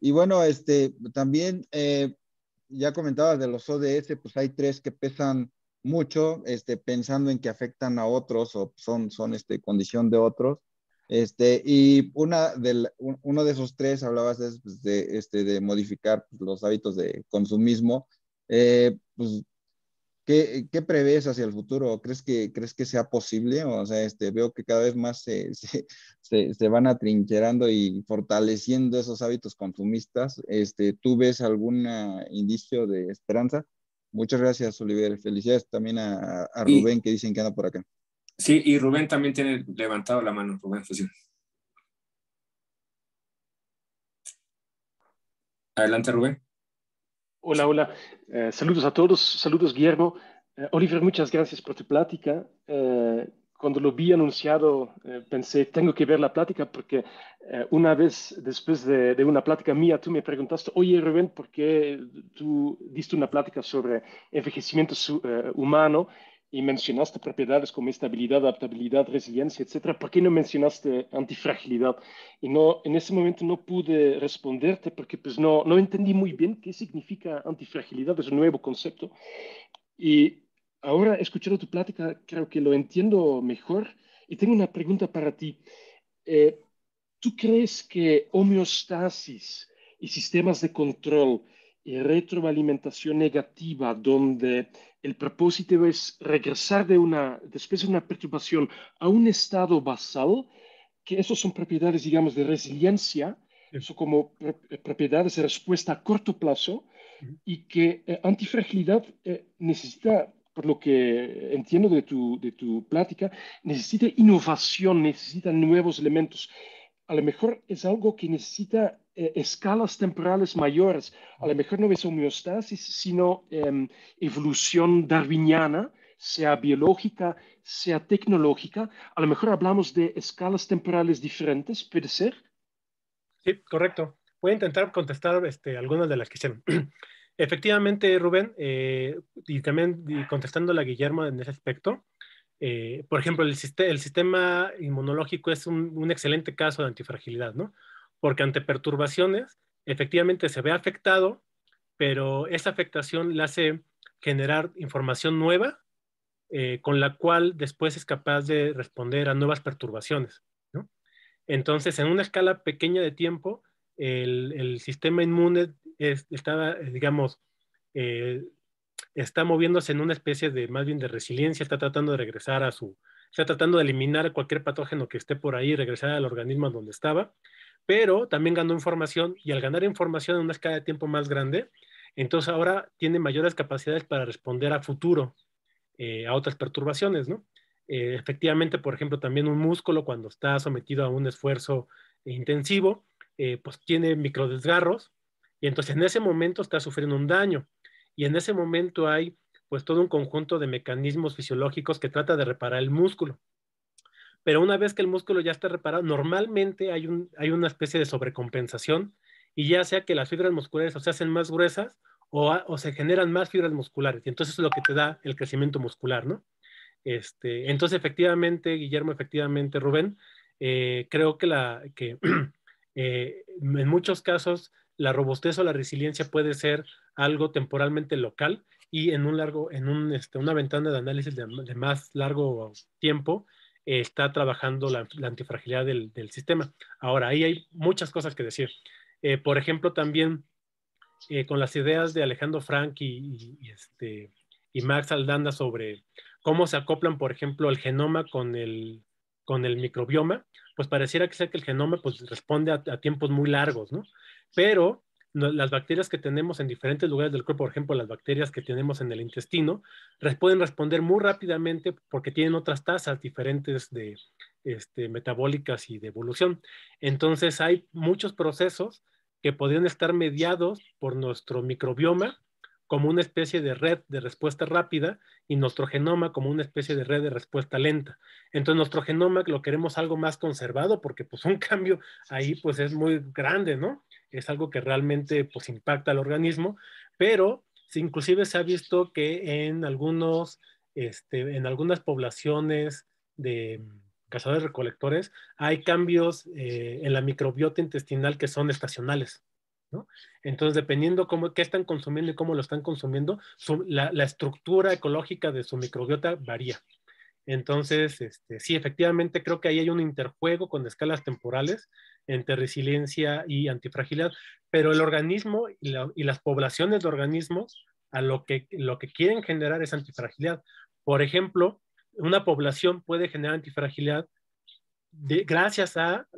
Y bueno, este, también eh, ya comentabas de los ODS, pues hay tres que pesan mucho, este, pensando en que afectan a otros o son, son este, condición de otros. Este, y una del, uno de esos tres, hablabas pues, de, este, de modificar pues, los hábitos de consumismo. Eh, pues, ¿qué, ¿qué, prevés hacia el futuro? ¿Crees que, ¿Crees que sea posible? O sea, este, veo que cada vez más se, van atrincherando y fortaleciendo esos hábitos consumistas. Este, ¿Tú ves algún ah, indicio de esperanza? Muchas gracias, Oliver. Felicidades también a, Rubén, que dicen que anda por acá. Sí, y Rubén también tiene levantado la mano, Rubén Adelante, Rubén. Hola, hola. Eh, saludos a todos. Saludos, Guillermo. Eh, Oliver, muchas gracias por tu plática. Eh, cuando lo vi anunciado, eh, pensé, tengo que ver la plática porque eh, una vez después de, una plática mía, tú me preguntaste, oye Rubén, ¿por qué tú diste una plática sobre envejecimiento eh, humano y mencionaste propiedades como estabilidad, adaptabilidad, resiliencia, etcétera? ¿Por qué no mencionaste antifragilidad? Y no, en ese momento no pude responderte porque pues no, no entendí muy bien qué significa antifragilidad, es un nuevo concepto. Y ahora escuchando tu plática, creo que lo entiendo mejor y tengo una pregunta para ti. Eh, ¿Tú crees que homeostasis y sistemas de control y retroalimentación negativa, donde el propósito es regresar de una, después de una perturbación a un estado basal, que esos son propiedades, digamos, de resiliencia, eso como eh, propiedades de respuesta a corto plazo, y que eh, antifragilidad necesita por lo que entiendo de tu, de tu plática, necesita innovación, necesita nuevos elementos. A lo mejor es algo que necesita eh, escalas temporales mayores. A lo mejor no es homeostasis, sino em, evolución darwiniana, sea biológica, sea tecnológica. A lo mejor hablamos de escalas temporales diferentes, ¿puede ser? Sí, correcto. Voy a intentar contestar este, algunas de las que hicieron. Efectivamente, Rubén, eh, y también contestando a Guillermo en ese aspecto, eh, por ejemplo, el, el, sistema inmunológico es un, excelente caso de antifragilidad, ¿no? Porque ante perturbaciones, efectivamente se ve afectado, pero esa afectación le hace generar información nueva eh, con la cual después es capaz de responder a nuevas perturbaciones, ¿no? Entonces, en una escala pequeña de tiempo, el, el sistema inmune está, eh, digamos, eh, está moviéndose en una especie de, más bien de resiliencia, está tratando de regresar a su, está tratando de eliminar cualquier patógeno que esté por ahí, regresar al organismo donde estaba, pero también ganó información y al ganar información en una escala de tiempo más grande, entonces ahora tiene mayores capacidades para responder a futuro, eh, a otras perturbaciones, ¿no? efectivamente, por ejemplo, también un músculo cuando está sometido a un esfuerzo intensivo, pues tiene microdesgarros y entonces en ese momento está sufriendo un daño y en ese momento hay pues todo un conjunto de mecanismos fisiológicos que trata de reparar el músculo. Pero una vez que el músculo ya está reparado, normalmente hay, una especie de sobrecompensación y ya sea que las fibras musculares se hacen más gruesas o, se generan más fibras musculares. Y entonces es lo que te da el crecimiento muscular, ¿no? Este, entonces, efectivamente, Guillermo, efectivamente, Rubén, eh, creo que, la, que eh, en muchos casos la robustez o la resiliencia puede ser algo temporalmente local y en un largo, en este, una ventana de análisis de, más largo tiempo está trabajando la, la antifragilidad del, sistema. Ahora, ahí hay muchas cosas que decir. Eh, por ejemplo, también eh, con las ideas de Alejandro Frank y, este, y Max Aldanda sobre cómo se acoplan, por ejemplo, el genoma con el, microbioma, pues pareciera que sea que el genoma pues, responde a tiempos muy largos, ¿no? pero las bacterias que tenemos en diferentes lugares del cuerpo, por ejemplo, las bacterias que tenemos en el intestino, pueden responder muy rápidamente porque tienen otras tasas diferentes de este, metabólicas y de evolución. Entonces hay muchos procesos que podrían estar mediados por nuestro microbioma como una especie de red de respuesta rápida y nuestro genoma como una especie de red de respuesta lenta. Entonces nuestro genoma lo queremos algo más conservado porque pues un cambio ahí pues es muy grande, ¿no? es algo que realmente pues, impacta al organismo, pero inclusive se ha visto que en, algunos, este, en algunas poblaciones de cazadores recolectores hay cambios eh, en la microbiota intestinal que son estacionales. ¿no? Entonces, dependiendo cómo, qué están consumiendo y cómo lo están consumiendo, la, estructura ecológica de su microbiota varía. Entonces, este, sí, efectivamente creo que ahí hay un interjuego con escalas temporales entre resiliencia y antifragilidad, pero el organismo y, las poblaciones de organismos a lo que, quieren generar es antifragilidad. Por ejemplo, una población puede generar antifragilidad gracias a,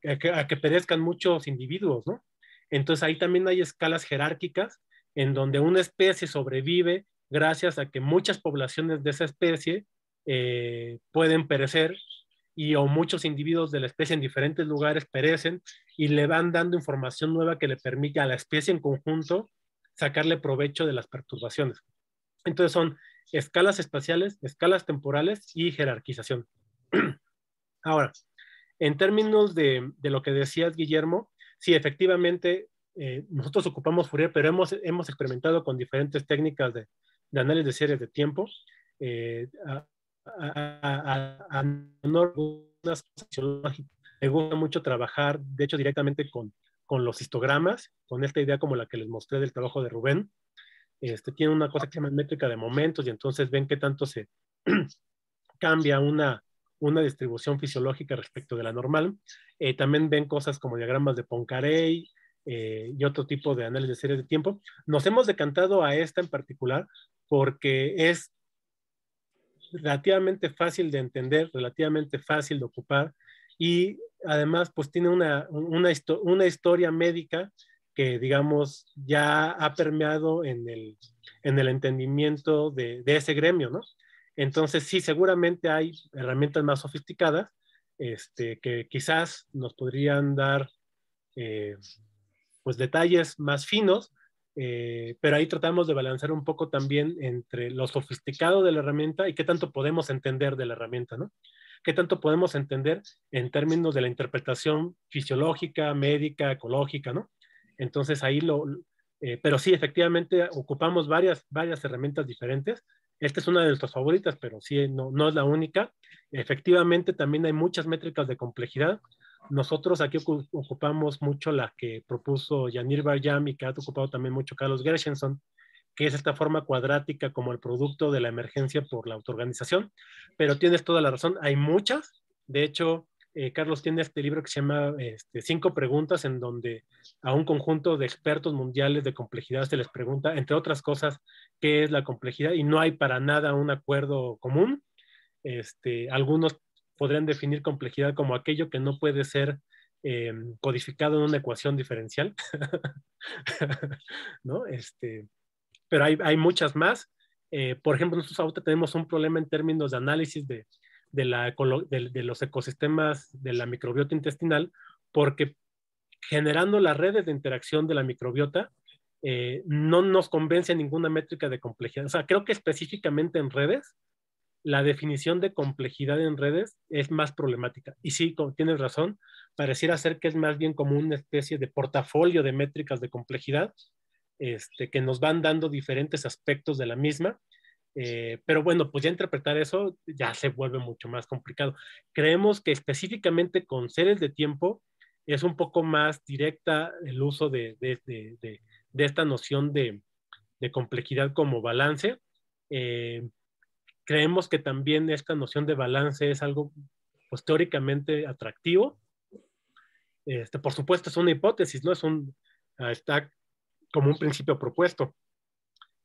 que, a, que, perezcan muchos individuos, ¿no? Entonces ahí también hay escalas jerárquicas en donde una especie sobrevive gracias a que muchas poblaciones de esa especie eh, pueden perecer y o muchos individuos de la especie en diferentes lugares perecen y le van dando información nueva que le permite a la especie en conjunto sacarle provecho de las perturbaciones. Entonces son escalas espaciales, escalas temporales y jerarquización. Ahora, en términos de, de, lo que decías, Guillermo, sí, efectivamente, eh, nosotros ocupamos Fourier, pero hemos, hemos experimentado con diferentes técnicas de, análisis de series de tiempo. Eh, a, me gusta mucho trabajar, de hecho, directamente con, con los histogramas, con esta idea como la que les mostré del trabajo de Rubén. Este, tiene una cosa que se llama métrica de momentos y entonces ven qué tanto se cambia una, una distribución fisiológica respecto de la normal. Eh, también ven cosas como diagramas de Poincaré eh, y otro tipo de análisis de series de tiempo. Nos hemos decantado a esta en particular porque es relativamente fácil de entender, relativamente fácil de ocupar y además pues tiene una, una, historia médica que digamos ya ha permeado en el, entendimiento de, ese gremio, ¿no? Entonces sí, seguramente hay herramientas más sofisticadas este, que quizás nos podrían dar eh, pues detalles más finos, eh, pero ahí tratamos de balancear un poco también entre lo sofisticado de la herramienta y qué tanto podemos entender de la herramienta, ¿no? ¿Qué tanto podemos entender en términos de la interpretación fisiológica, médica, ecológica, ¿no? Entonces ahí lo, eh, pero sí, efectivamente ocupamos varias, varias herramientas diferentes. Esta es una de nuestras favoritas, pero sí, no, no es la única. Efectivamente, también hay muchas métricas de complejidad nosotros aquí ocupamos mucho la que propuso Yanir Bayam y que ha ocupado también mucho Carlos Gershenson, que es esta forma cuadrática como el producto de la emergencia por la autoorganización. Pero tienes toda la razón, hay muchas. De hecho, eh, Carlos tiene este libro que se llama este, Cinco Preguntas, en donde a un conjunto de expertos mundiales de complejidad se les pregunta, entre otras cosas, qué es la complejidad y no hay para nada un acuerdo común. Este, algunos podrían definir complejidad como aquello que no puede ser em, codificado en una ecuación diferencial, ¿no? Este, pero hay, hay muchas más. Eh, por ejemplo, nosotros ahorita tenemos un problema en términos de análisis de, de, la, los ecosistemas de la microbiota intestinal, porque generando las redes de interacción de la microbiota, eh, no nos convence ninguna métrica de complejidad. O sea, creo que específicamente en redes la definición de complejidad en redes es más problemática. Y sí, tienes razón, pareciera ser que es más bien como una especie de portafolio de métricas de complejidad este, que nos van dando diferentes aspectos de la misma. Eh, pero bueno, pues ya interpretar eso ya se vuelve mucho más complicado. Creemos que específicamente con seres de tiempo es un poco más directa el uso de, esta noción de, complejidad como balance. Eh, creemos que también esta noción de balance es algo pues, teóricamente atractivo. Este, por supuesto, es una hipótesis, ¿no? Es un, ah, está como un principio propuesto.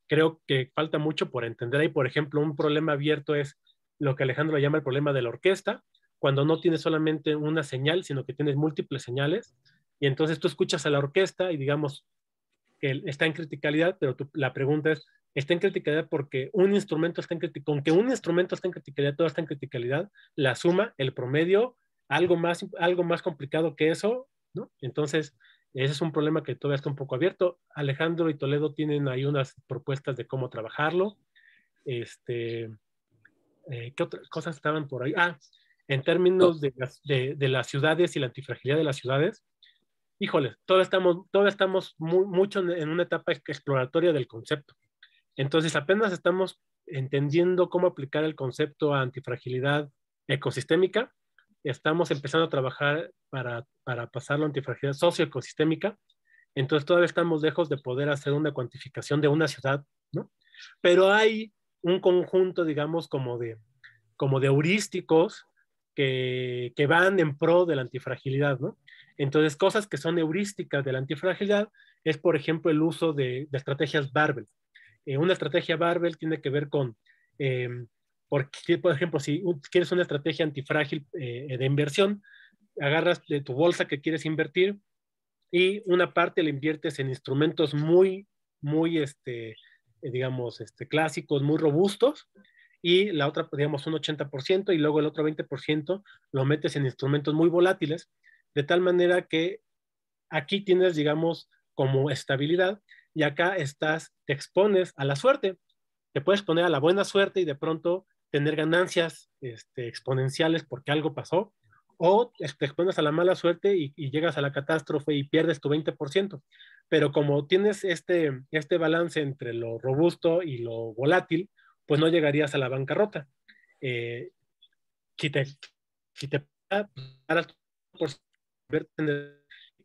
Creo que falta mucho por entender ahí. Por ejemplo, un problema abierto es lo que Alejandro llama el problema de la orquesta, cuando no tienes solamente una señal, sino que tienes múltiples señales. Y entonces tú escuchas a la orquesta y digamos que está en criticalidad, pero la pregunta es, está en criticalidad porque un instrumento está en criticalidad, con que un instrumento está en criticalidad, todo está en criticalidad, la suma, el promedio, algo más, algo más complicado que eso, ¿no? Entonces, ese es un problema que todavía está un poco abierto. Alejandro y Toledo tienen ahí unas propuestas de cómo trabajarlo. Este, eh, ¿Qué otras cosas estaban por ahí? Ah, en términos de las, ciudades y la antifragilidad de las ciudades, híjole, todavía estamos, todavía estamos mucho en una etapa exploratoria del concepto. Entonces, apenas estamos entendiendo cómo aplicar el concepto a antifragilidad ecosistémica. Estamos empezando a trabajar para, para pasar la antifragilidad socioecosistémica. Entonces, todavía estamos lejos de poder hacer una cuantificación de una ciudad, ¿no? Pero hay un conjunto, digamos, como de, como de heurísticos que, van en pro de la antifragilidad, ¿no? Entonces, cosas que son heurísticas de la antifragilidad es, por ejemplo, el uso de, de estrategias Barbel. Eh, una estrategia Barbell tiene que ver con, em, por ejemplo, si quieres una estrategia antifrágil eh, de inversión, agarras de tu bolsa que quieres invertir y una parte la inviertes en instrumentos muy, muy, este, digamos, este, clásicos, muy robustos, y la otra, digamos, un 80%, y luego el otro 20% lo metes en instrumentos muy volátiles, de tal manera que aquí tienes, digamos, como estabilidad y acá estás, te expones a la suerte. Te puedes poner a la buena suerte y de pronto tener ganancias este, exponenciales porque algo pasó, o te expones a la mala suerte y, llegas a la catástrofe y pierdes tu 20%. Pero como tienes este, este balance entre lo robusto y lo volátil, pues no llegarías a la bancarrota. Eh, si te,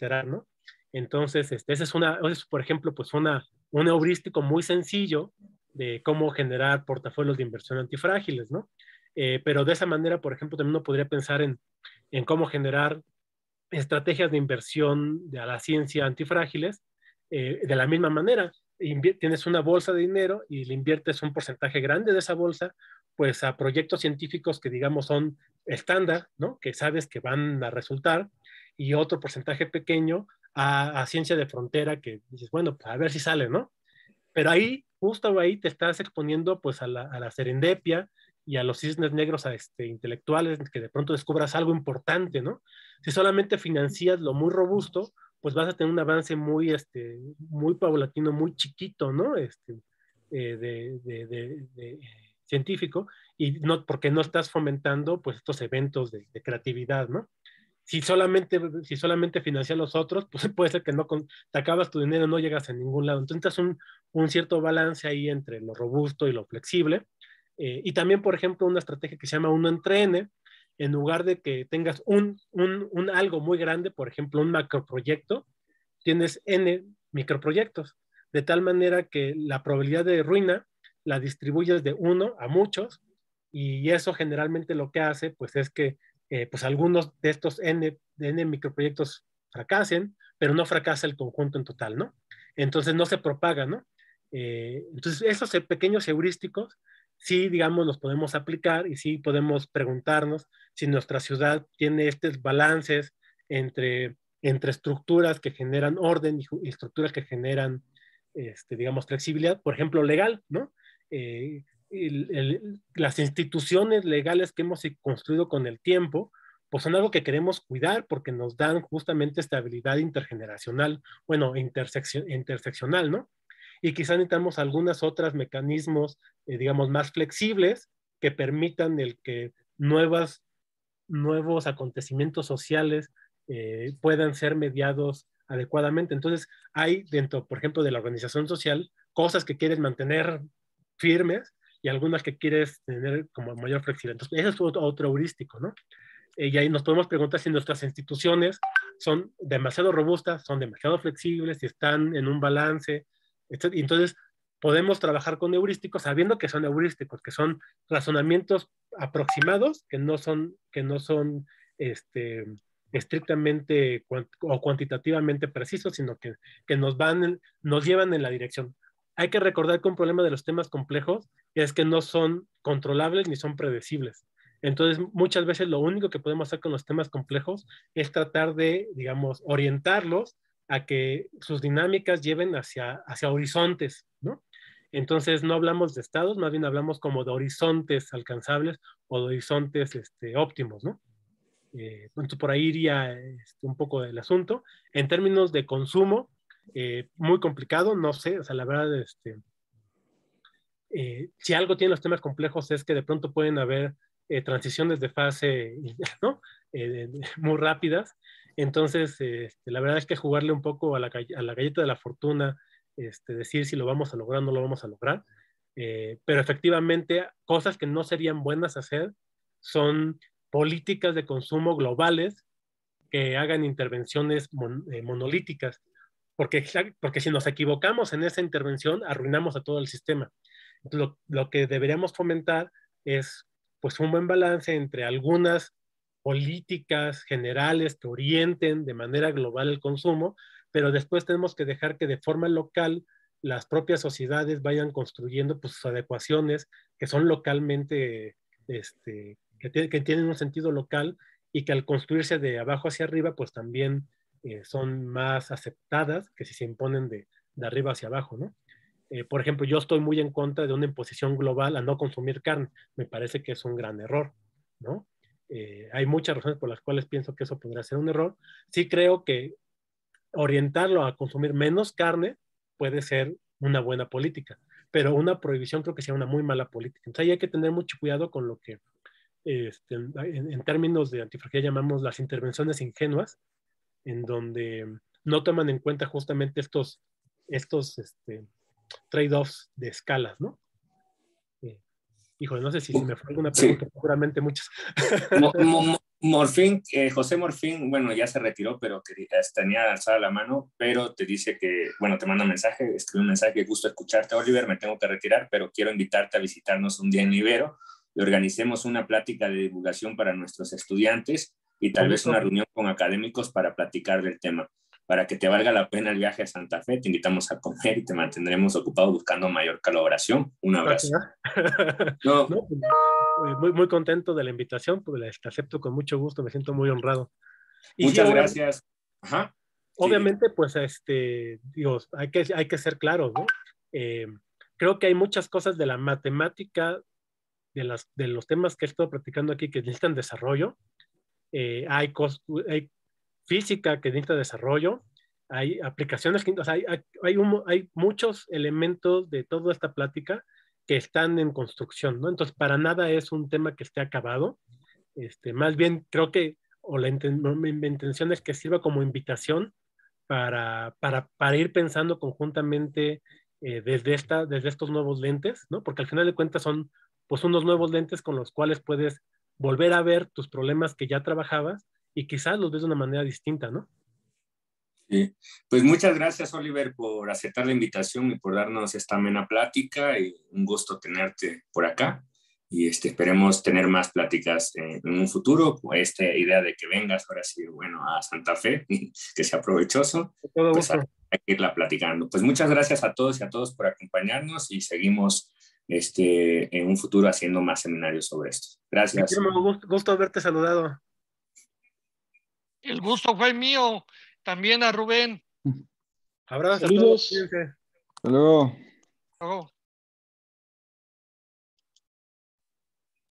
ver, ¿no? Entonces, este, ese es una, es, por ejemplo, pues una, un heurístico muy sencillo de cómo generar portafolios de inversión antifrágiles, ¿no? Eh, pero de esa manera, por ejemplo, también uno podría pensar en, en cómo generar estrategias de inversión de a la ciencia antifrágiles eh, de la misma manera. tienes una bolsa de dinero y le inviertes un porcentaje grande de esa bolsa, pues a proyectos científicos que digamos son estándar, ¿no? Que sabes que van a resultar y otro porcentaje pequeño a, ciencia de frontera que dices, bueno, pues, a ver si sale, ¿no? Pero ahí, justo ahí, te estás exponiendo pues a la, serendepia y a los cisnes negros a este, intelectuales, que de pronto descubras algo importante, ¿no? Si solamente financias lo muy robusto, pues vas a tener un avance muy, este, muy paulatino, muy chiquito, ¿no? Este, eh, de, científico y no porque no estás fomentando pues estos eventos de creatividad, ¿no? si solamente, si solamente los otros, pues puede ser que no te acabas tu dinero, no llegas a ningún lado. Entonces, un, cierto balance ahí entre lo robusto y lo flexible. Eh, y también, por ejemplo, una estrategia que se llama uno N, en lugar de que tengas un, un algo muy grande, por ejemplo, un macroproyecto, tienes N microproyectos, de tal manera que la probabilidad de ruina la distribuyes de uno a muchos y eso generalmente lo que hace pues es que eh, pues algunos de estos N, microproyectos fracasen, pero no fracasa el conjunto en total, ¿no? Entonces no se propaga, ¿no? Eh, entonces esos e, pequeños heurísticos sí, digamos, los podemos aplicar y sí podemos preguntarnos si nuestra ciudad tiene estos balances entre, entre estructuras que generan orden y, estructuras que generan, este, digamos, flexibilidad, por ejemplo, legal, ¿no? Eh, las instituciones legales que hemos construido con el tiempo, pues son algo que queremos cuidar porque nos dan justamente estabilidad intergeneracional, bueno, interseccional, ¿no? Y quizá necesitamos algunas otros mecanismos, eh, digamos, más flexibles que permitan el que nuevas, nuevos acontecimientos sociales eh, puedan ser mediados adecuadamente. Entonces, hay dentro, por ejemplo, de la organización social, cosas que quieres mantener firmes y algunas que quieres tener como mayor flexibilidad. Entonces, ese es otro, heurístico, ¿no? Eh, y ahí nos podemos preguntar si nuestras instituciones son demasiado robustas, son demasiado flexibles, si están en un balance. Etc. Y entonces, podemos trabajar con heurísticos sabiendo que son heurísticos, que son razonamientos aproximados, que no son, que no son este, estrictamente o cuantitativamente precisos, sino que, que nos, van, nos llevan en la dirección hay que recordar que un problema de los temas complejos es que no son controlables ni son predecibles. Entonces, muchas veces lo único que podemos hacer con los temas complejos es tratar de, digamos, orientarlos a que sus dinámicas lleven hacia, hacia horizontes, ¿no? Entonces, no hablamos de estados, más bien hablamos como de horizontes alcanzables o de horizontes este, óptimos, ¿no? Eh, por ahí iría este, un poco el asunto. En términos de consumo, eh, muy complicado, no sé, o sea, la verdad, este, eh, si algo tiene los temas complejos es que de pronto pueden haber eh, transiciones de fase muy rápidas. Entonces, este, la verdad es que jugarle un poco a la, galleta de la fortuna, este, decir si lo vamos a lograr o no lo vamos a lograr. pero efectivamente, cosas que no serían buenas hacer son políticas de consumo globales que hagan intervenciones monolíticas porque, si nos equivocamos en esa intervención, arruinamos a todo el sistema. Lo, que deberíamos fomentar es pues un buen balance entre algunas políticas generales que orienten de manera global el consumo, pero después tenemos que dejar que de forma local las propias sociedades vayan construyendo pues, sus adecuaciones que son localmente, este, que, que, tienen un sentido local y que al construirse de abajo hacia arriba, pues también eh, son más aceptadas que si se imponen de, de arriba hacia abajo, ¿no? Eh, por ejemplo, yo estoy muy en contra de una imposición global a no consumir carne. Me parece que es un gran error, ¿no? Eh, hay muchas razones por las cuales pienso que eso podría ser un error. Sí creo que orientarlo a consumir menos carne puede ser una buena política, pero una prohibición creo que sería una muy mala política. Entonces ahí hay que tener mucho cuidado con lo que este, en, en, términos de antifragilidad llamamos las intervenciones ingenuas, en donde no toman en cuenta justamente estos, estos este, trade-offs de escalas, ¿no? Eh, híjole, no sé si, me fue alguna pregunta, seguramente muchas. Morfín, eh, José Morfín, bueno, ya se retiró, pero tenía alzada la mano, pero te dice que, bueno, te manda un mensaje, escribe un mensaje, gusto escucharte, Oliver, me tengo que retirar, pero quiero invitarte a visitarnos un día en Ibero y organicemos una plática de divulgación para nuestros estudiantes y tal vez una reunión con académicos para platicar del tema. Para que te valga la pena el viaje a Santa Fe, te invitamos a comer y te mantendremos ocupado buscando mayor colaboración. Un ah, abrazo. Pues, eh, muy, muy contento de la invitación, pues la acepto con mucho gusto, me siento muy honrado. Y Muchas gracias. Obviamente, pues, este, hay que, hay que ser claros, eh, creo que hay muchas cosas de la matemática, de, las, de los temas que he estado practicando aquí que necesitan desarrollo, eh, hay, física que necesita desarrollo, hay aplicaciones que hay, hay, muchos elementos de toda esta plática que están en construcción, ¿no? Entonces, para nada es un tema que esté acabado. Este, más bien, creo que, o la, mi, intención es que sirva como invitación para, para, para ir pensando conjuntamente eh, desde, esta, desde estos nuevos lentes, ¿no? Porque al final de cuentas son pues unos nuevos lentes con los cuales puedes volver a ver tus problemas que ya trabajabas y quizás los ves de una manera distinta, ¿no? Sí, pues muchas gracias Oliver por aceptar la invitación y por darnos esta amena plática y un gusto tenerte por acá y este, esperemos tener más pláticas eh, en, un futuro, esta idea de que vengas ahora sí, bueno, a Santa Fe, que sea provechoso, todo pues, gusto. irla platicando. Pues muchas gracias a todos y a todos por acompañarnos y seguimos este, en un futuro haciendo más seminarios sobre esto. Gracias. Gusto, gusto haberte saludado. El gusto fue mío. También a Rubén. Abrazos a